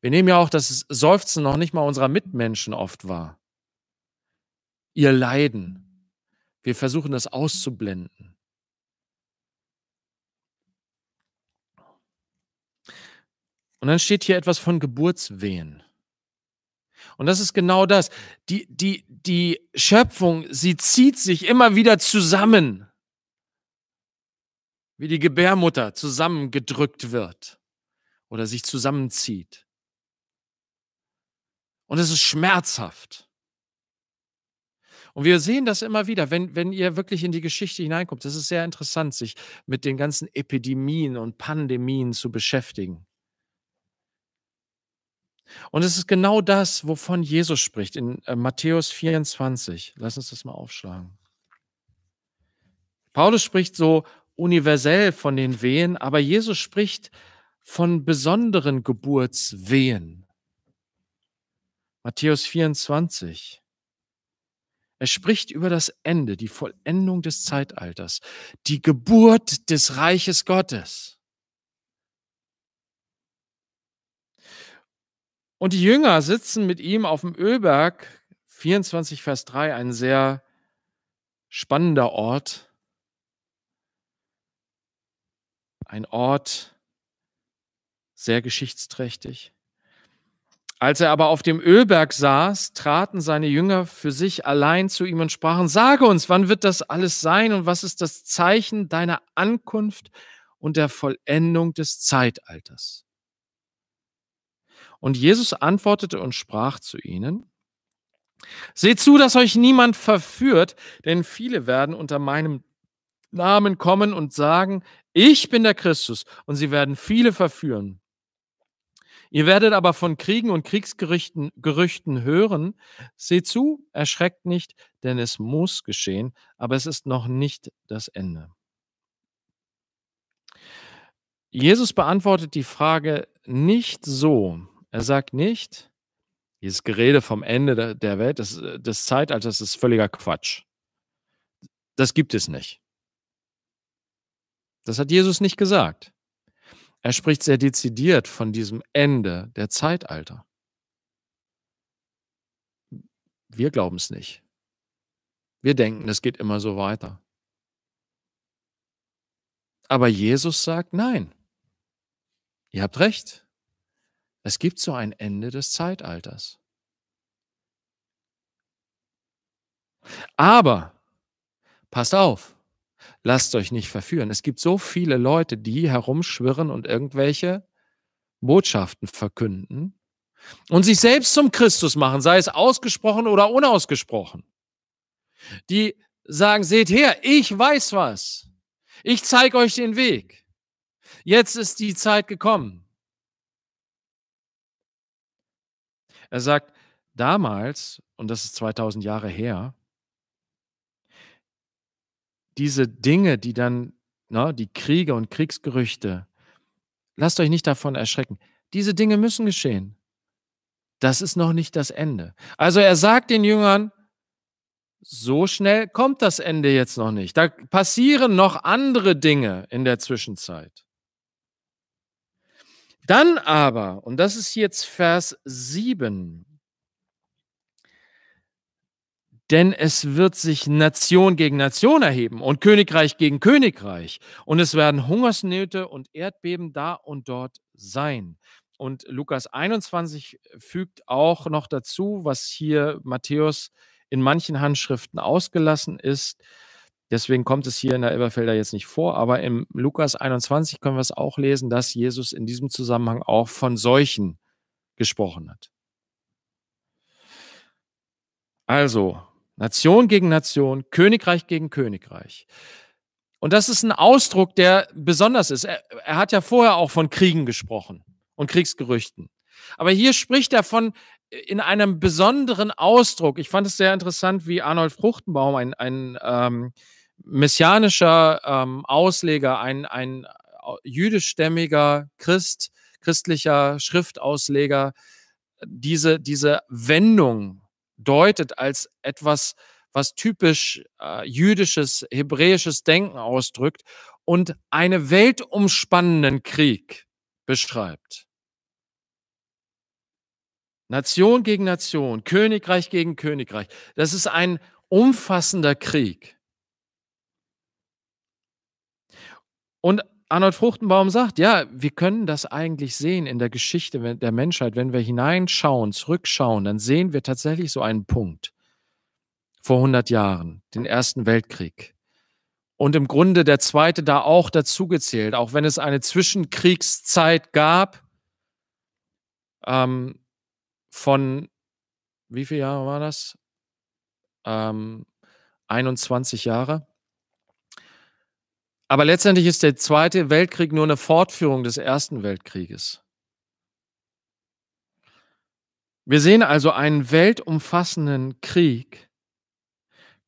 Wir nehmen ja auch das Seufzen noch nicht mal unserer Mitmenschen oft wahr. Ihr Leiden, wir versuchen das auszublenden. Und dann steht hier etwas von Geburtswehen. Und das ist genau das. Die, die, die Schöpfung, sie zieht sich immer wieder zusammen, wie die Gebärmutter zusammengedrückt wird oder sich zusammenzieht. Und es ist schmerzhaft. Und wir sehen das immer wieder, wenn, wenn ihr wirklich in die Geschichte hineinkommt. Das ist sehr interessant, sich mit den ganzen Epidemien und Pandemien zu beschäftigen. Und es ist genau das, wovon Jesus spricht in äh, Matthäus 24. Lass uns das mal aufschlagen. Paulus spricht so universell von den Wehen, aber Jesus spricht von besonderen Geburtswehen. Matthäus 24. Er spricht über das Ende, die Vollendung des Zeitalters, die Geburt des Reiches Gottes. Und die Jünger sitzen mit ihm auf dem Ölberg, 24 Vers 3, ein sehr spannender Ort. Ein Ort sehr geschichtsträchtig. Als er aber auf dem Ölberg saß, traten seine Jünger für sich allein zu ihm und sprachen, sage uns, wann wird das alles sein und was ist das Zeichen deiner Ankunft und der Vollendung des Zeitalters? Und Jesus antwortete und sprach zu ihnen, seht zu, dass euch niemand verführt, denn viele werden unter meinem Namen kommen und sagen, ich bin der Christus, und sie werden viele verführen. Ihr werdet aber von Kriegen und Kriegsgerüchten Gerüchten hören. Seht zu, erschreckt nicht, denn es muss geschehen, aber es ist noch nicht das Ende. Jesus beantwortet die Frage nicht so. Er sagt nicht, dieses Gerede vom Ende der Welt, des, des Zeitalters ist völliger Quatsch. Das gibt es nicht. Das hat Jesus nicht gesagt. Er spricht sehr dezidiert von diesem Ende der Zeitalter. Wir glauben es nicht. Wir denken, es geht immer so weiter. Aber Jesus sagt, nein, ihr habt recht. Es gibt so ein Ende des Zeitalters. Aber, passt auf, lasst euch nicht verführen. Es gibt so viele Leute, die herumschwirren und irgendwelche Botschaften verkünden und sich selbst zum Christus machen, sei es ausgesprochen oder unausgesprochen. Die sagen, seht her, ich weiß was. Ich zeige euch den Weg. Jetzt ist die Zeit gekommen. Er sagt, damals, und das ist 2000 Jahre her, diese Dinge, die dann, ne, die Kriege und Kriegsgerüchte, lasst euch nicht davon erschrecken. Diese Dinge müssen geschehen. Das ist noch nicht das Ende. Also er sagt den Jüngern, so schnell kommt das Ende jetzt noch nicht. Da passieren noch andere Dinge in der Zwischenzeit. Dann aber, und das ist jetzt Vers 7, denn es wird sich Nation gegen Nation erheben und Königreich gegen Königreich. Und es werden Hungersnöte und Erdbeben da und dort sein. Und Lukas 21 fügt auch noch dazu, was hier Matthäus in manchen Handschriften ausgelassen ist. Deswegen kommt es hier in der Elberfelder jetzt nicht vor, aber im Lukas 21 können wir es auch lesen, dass Jesus in diesem Zusammenhang auch von Seuchen gesprochen hat. Also, Nation gegen Nation, Königreich gegen Königreich. Und das ist ein Ausdruck, der besonders ist. Er, er, hat ja vorher auch von Kriegen gesprochen und Kriegsgerüchten. Aber hier spricht er von äh, in einem besonderen Ausdruck. Ich fand es sehr interessant, wie Arnold Fruchtenbaum, ein, ein ähm, messianischer ähm, Ausleger, ein, ein äh, jüdischstämmiger Christ, christlicher Schriftausleger, diese, diese Wendung deutet als etwas, was typisch äh, jüdisches, hebräisches Denken ausdrückt und einen weltumspannenden Krieg beschreibt. Nation gegen Nation, Königreich gegen Königreich. Das ist ein umfassender Krieg. Und Arnold Fruchtenbaum sagt, ja, wir können das eigentlich sehen in der Geschichte der Menschheit. Wenn wir hineinschauen, zurückschauen, dann sehen wir tatsächlich so einen Punkt vor 100 Jahren, den Ersten Weltkrieg. Und im Grunde der zweite da auch dazugezählt, auch wenn es eine Zwischenkriegszeit gab, ähm, von wie viele Jahre war das? Ähm, 21 Jahre. Aber letztendlich ist der Zweite Weltkrieg nur eine Fortführung des Ersten Weltkrieges. Wir sehen also einen weltumfassenden Krieg,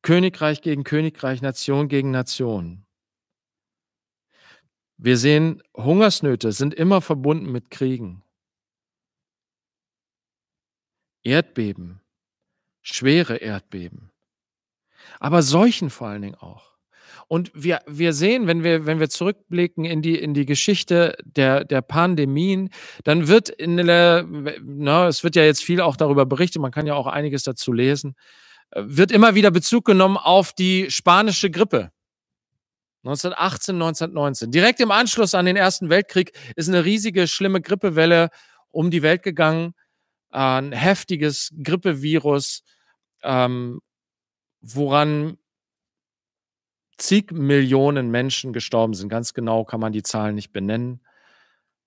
Königreich gegen Königreich, Nation gegen Nation. Wir sehen, Hungersnöte sind immer verbunden mit Kriegen. Erdbeben, schwere Erdbeben, aber Seuchen vor allen Dingen auch. Und wir, wir sehen, wenn wir, wenn wir zurückblicken in die, in die Geschichte der, der Pandemien, dann wird in der, na, es wird ja jetzt viel auch darüber berichtet, man kann ja auch einiges dazu lesen, äh, wird immer wieder Bezug genommen auf die spanische Grippe. 1918, 1919. Direkt im Anschluss an den Ersten Weltkrieg ist eine riesige, schlimme Grippewelle um die Welt gegangen. Ein heftiges Grippevirus, ähm, woran zig Millionen Menschen gestorben sind. Ganz genau kann man die Zahlen nicht benennen.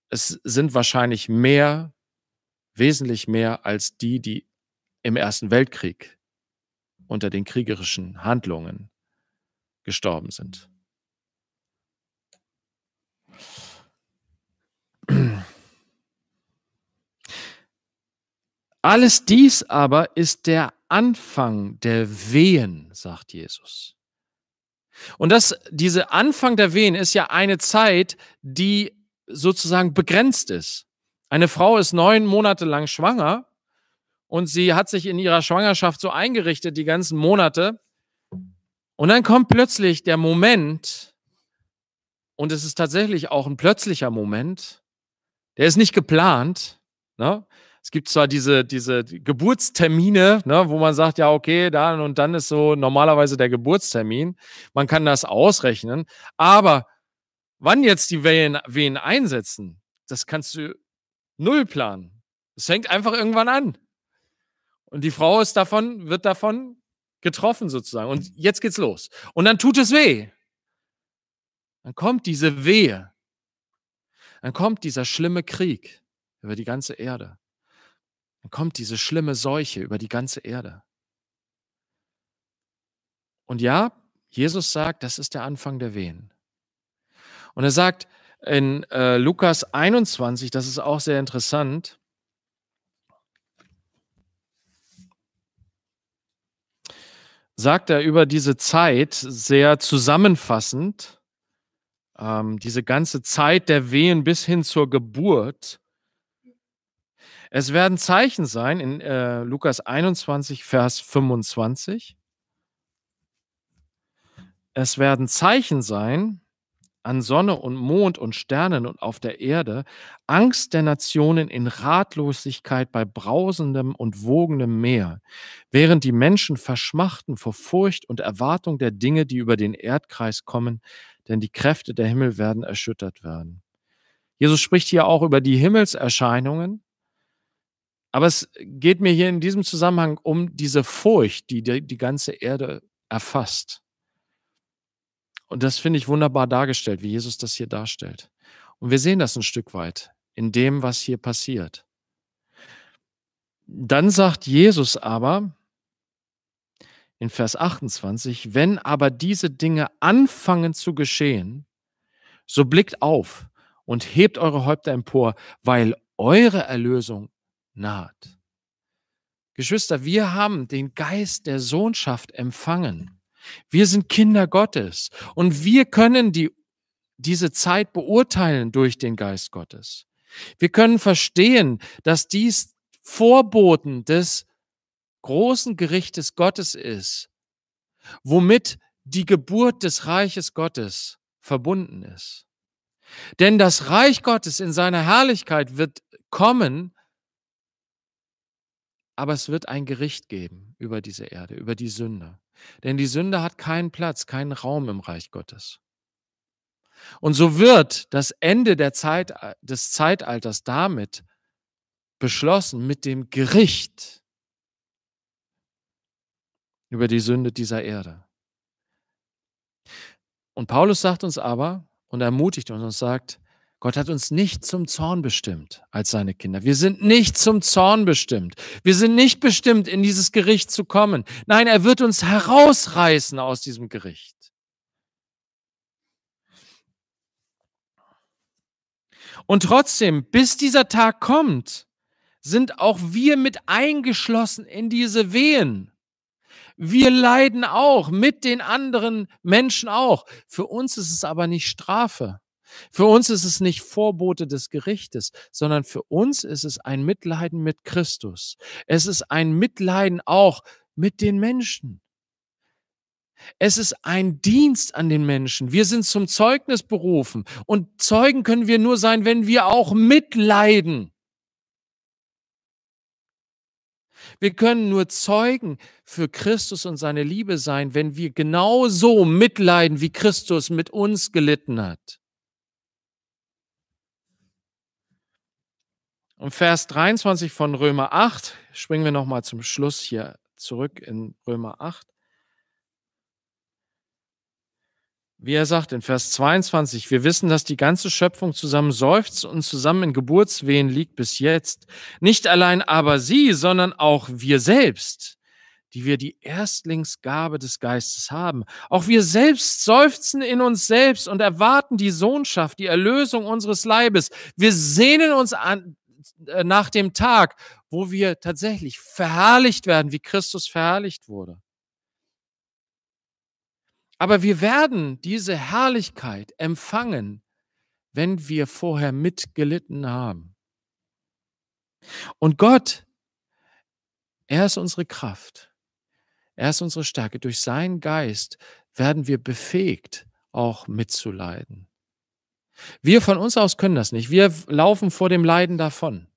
Es sind wahrscheinlich mehr, wesentlich mehr als die, die im Ersten Weltkrieg unter den kriegerischen Handlungen gestorben sind. Alles dies aber ist der Anfang der Wehen, sagt Jesus. Und das, diese Anfang der Wehen ist ja eine Zeit, die sozusagen begrenzt ist. Eine Frau ist neun Monate lang schwanger und sie hat sich in ihrer Schwangerschaft so eingerichtet, die ganzen Monate. Und dann kommt plötzlich der Moment, und es ist tatsächlich auch ein plötzlicher Moment, der ist nicht geplant, ne? es gibt zwar diese, diese Geburtstermine, ne, wo man sagt, ja, okay, dann und dann ist so normalerweise der Geburtstermin. Man kann das ausrechnen. Aber wann jetzt die Wehen, Wehen einsetzen, das kannst du null planen. Es fängt einfach irgendwann an. Und die Frau ist davon, wird davon getroffen sozusagen. Und jetzt geht's los. Und dann tut es weh. Dann kommt diese Wehe. Dann kommt dieser schlimme Krieg über die ganze Erde. Dann kommt diese schlimme Seuche über die ganze Erde. Und ja, Jesus sagt, das ist der Anfang der Wehen. Und er sagt in äh, Lukas 21, das ist auch sehr interessant, sagt er über diese Zeit sehr zusammenfassend, ähm, diese ganze Zeit der Wehen bis hin zur Geburt, es werden Zeichen sein in äh, Lukas 21, Vers 25. Es werden Zeichen sein an Sonne und Mond und Sternen und auf der Erde, Angst der Nationen in Ratlosigkeit bei brausendem und wogendem Meer, während die Menschen verschmachten vor Furcht und Erwartung der Dinge, die über den Erdkreis kommen, denn die Kräfte der Himmel werden erschüttert werden. Jesus spricht hier auch über die Himmelserscheinungen, aber es geht mir hier in diesem Zusammenhang um diese Furcht, die die, die ganze Erde erfasst. Und das finde ich wunderbar dargestellt, wie Jesus das hier darstellt. Und wir sehen das ein Stück weit in dem, was hier passiert. Dann sagt Jesus aber in Vers 28, wenn aber diese Dinge anfangen zu geschehen, so blickt auf und hebt eure Häupter empor, weil eure Erlösung naht. Geschwister, wir haben den Geist der Sohnschaft empfangen. Wir sind Kinder Gottes und wir können die, diese Zeit beurteilen durch den Geist Gottes. Wir können verstehen, dass dies Vorboten des großen Gerichtes Gottes ist, womit die Geburt des Reiches Gottes verbunden ist. Denn das Reich Gottes in seiner Herrlichkeit wird kommen aber es wird ein Gericht geben über diese Erde, über die Sünde. Denn die Sünde hat keinen Platz, keinen Raum im Reich Gottes. Und so wird das Ende der Zeit, äh, des Zeitalters damit beschlossen mit dem Gericht über die Sünde dieser Erde. Und Paulus sagt uns aber und ermutigt uns und sagt, Gott hat uns nicht zum Zorn bestimmt als seine Kinder. Wir sind nicht zum Zorn bestimmt. Wir sind nicht bestimmt, in dieses Gericht zu kommen. Nein, er wird uns herausreißen aus diesem Gericht. Und trotzdem, bis dieser Tag kommt, sind auch wir mit eingeschlossen in diese Wehen. Wir leiden auch mit den anderen Menschen auch. Für uns ist es aber nicht Strafe. Für uns ist es nicht Vorbote des Gerichtes, sondern für uns ist es ein Mitleiden mit Christus. Es ist ein Mitleiden auch mit den Menschen. Es ist ein Dienst an den Menschen. Wir sind zum Zeugnis berufen. Und Zeugen können wir nur sein, wenn wir auch mitleiden. Wir können nur Zeugen für Christus und seine Liebe sein, wenn wir genauso mitleiden, wie Christus mit uns gelitten hat. Und Vers 23 von Römer 8, springen wir nochmal zum Schluss hier zurück in Römer 8. Wie er sagt in Vers 22, wir wissen, dass die ganze Schöpfung zusammen seufzt und zusammen in Geburtswehen liegt bis jetzt. Nicht allein aber sie, sondern auch wir selbst, die wir die Erstlingsgabe des Geistes haben. Auch wir selbst seufzen in uns selbst und erwarten die Sohnschaft, die Erlösung unseres Leibes. Wir sehnen uns an äh, nach dem Tag, wo wir tatsächlich verherrlicht werden, wie Christus verherrlicht wurde. Aber wir werden diese Herrlichkeit empfangen, wenn wir vorher mitgelitten haben. Und Gott, er ist unsere Kraft, er ist unsere Stärke. Durch seinen Geist werden wir befähigt, auch mitzuleiden. Wir von uns aus können das nicht. Wir laufen vor dem Leiden davon.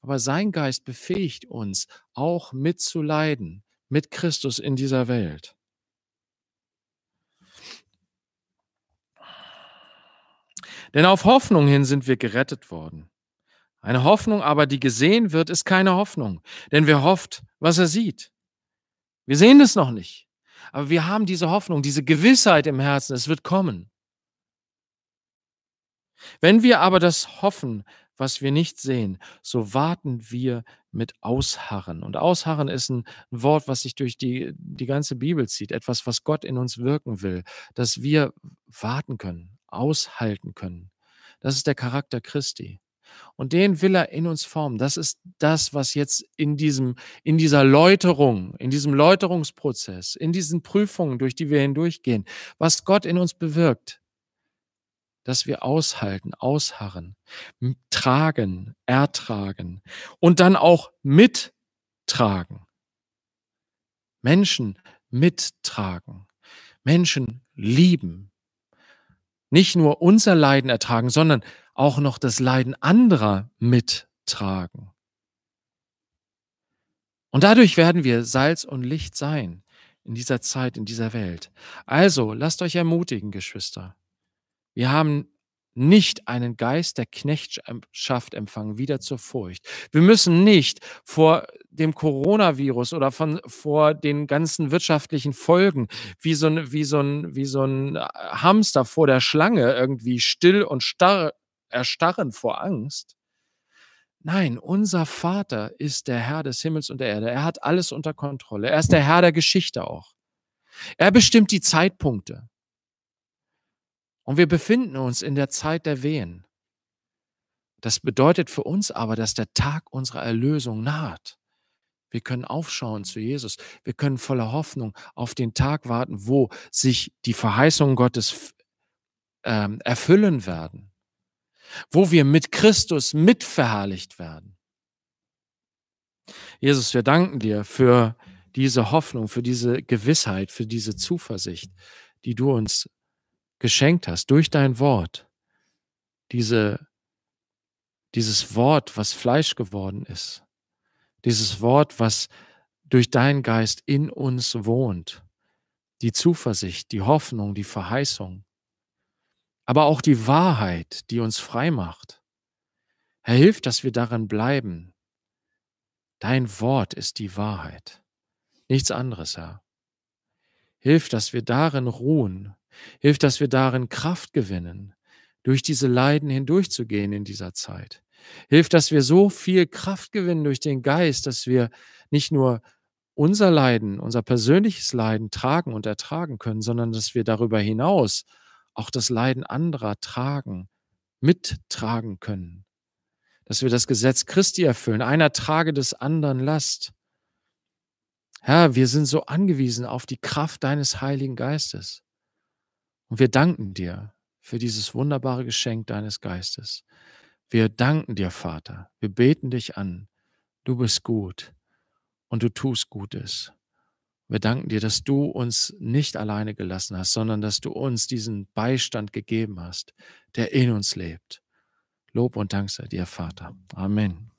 Aber sein Geist befähigt uns, auch mitzuleiden mit Christus in dieser Welt. Denn auf Hoffnung hin sind wir gerettet worden. Eine Hoffnung aber, die gesehen wird, ist keine Hoffnung, denn wer hofft, was er sieht. Wir sehen es noch nicht, aber wir haben diese Hoffnung, diese Gewissheit im Herzen, es wird kommen. Wenn wir aber das Hoffen was wir nicht sehen, so warten wir mit Ausharren. Und Ausharren ist ein Wort, was sich durch die, die ganze Bibel zieht, etwas, was Gott in uns wirken will, dass wir warten können, aushalten können. Das ist der Charakter Christi. Und den will er in uns formen. Das ist das, was jetzt in diesem, in dieser Läuterung, in diesem Läuterungsprozess, in diesen Prüfungen, durch die wir hindurchgehen, was Gott in uns bewirkt dass wir aushalten, ausharren, tragen, ertragen und dann auch mittragen. Menschen mittragen, Menschen lieben. Nicht nur unser Leiden ertragen, sondern auch noch das Leiden anderer mittragen. Und dadurch werden wir Salz und Licht sein in dieser Zeit, in dieser Welt. Also lasst euch ermutigen, Geschwister. Wir haben nicht einen Geist der Knechtschaft empfangen, wieder zur Furcht. Wir müssen nicht vor dem Coronavirus oder von, vor den ganzen wirtschaftlichen Folgen wie so, ein, wie, so ein, wie so ein Hamster vor der Schlange irgendwie still und starr erstarren vor Angst. Nein, unser Vater ist der Herr des Himmels und der Erde. Er hat alles unter Kontrolle. Er ist der Herr der Geschichte auch. Er bestimmt die Zeitpunkte. Und wir befinden uns in der Zeit der Wehen. Das bedeutet für uns aber, dass der Tag unserer Erlösung naht. Wir können aufschauen zu Jesus. Wir können voller Hoffnung auf den Tag warten, wo sich die Verheißungen Gottes ähm, erfüllen werden, wo wir mit Christus mitverherrlicht werden. Jesus, wir danken dir für diese Hoffnung, für diese Gewissheit, für diese Zuversicht, die du uns geschenkt hast, durch dein Wort, diese, dieses Wort, was Fleisch geworden ist, dieses Wort, was durch deinen Geist in uns wohnt, die Zuversicht, die Hoffnung, die Verheißung, aber auch die Wahrheit, die uns frei macht. Herr, hilf, dass wir darin bleiben. Dein Wort ist die Wahrheit, nichts anderes, Herr. Hilf, dass wir darin ruhen, Hilf, dass wir darin Kraft gewinnen, durch diese Leiden hindurchzugehen in dieser Zeit. Hilf, dass wir so viel Kraft gewinnen durch den Geist, dass wir nicht nur unser Leiden, unser persönliches Leiden tragen und ertragen können, sondern dass wir darüber hinaus auch das Leiden anderer tragen, mittragen können. Dass wir das Gesetz Christi erfüllen. Einer trage des anderen Last. Herr, wir sind so angewiesen auf die Kraft deines Heiligen Geistes. Und wir danken dir für dieses wunderbare Geschenk deines Geistes. Wir danken dir, Vater. Wir beten dich an. Du bist gut und du tust Gutes. Wir danken dir, dass du uns nicht alleine gelassen hast, sondern dass du uns diesen Beistand gegeben hast, der in uns lebt. Lob und Dank sei dir, Vater. Amen.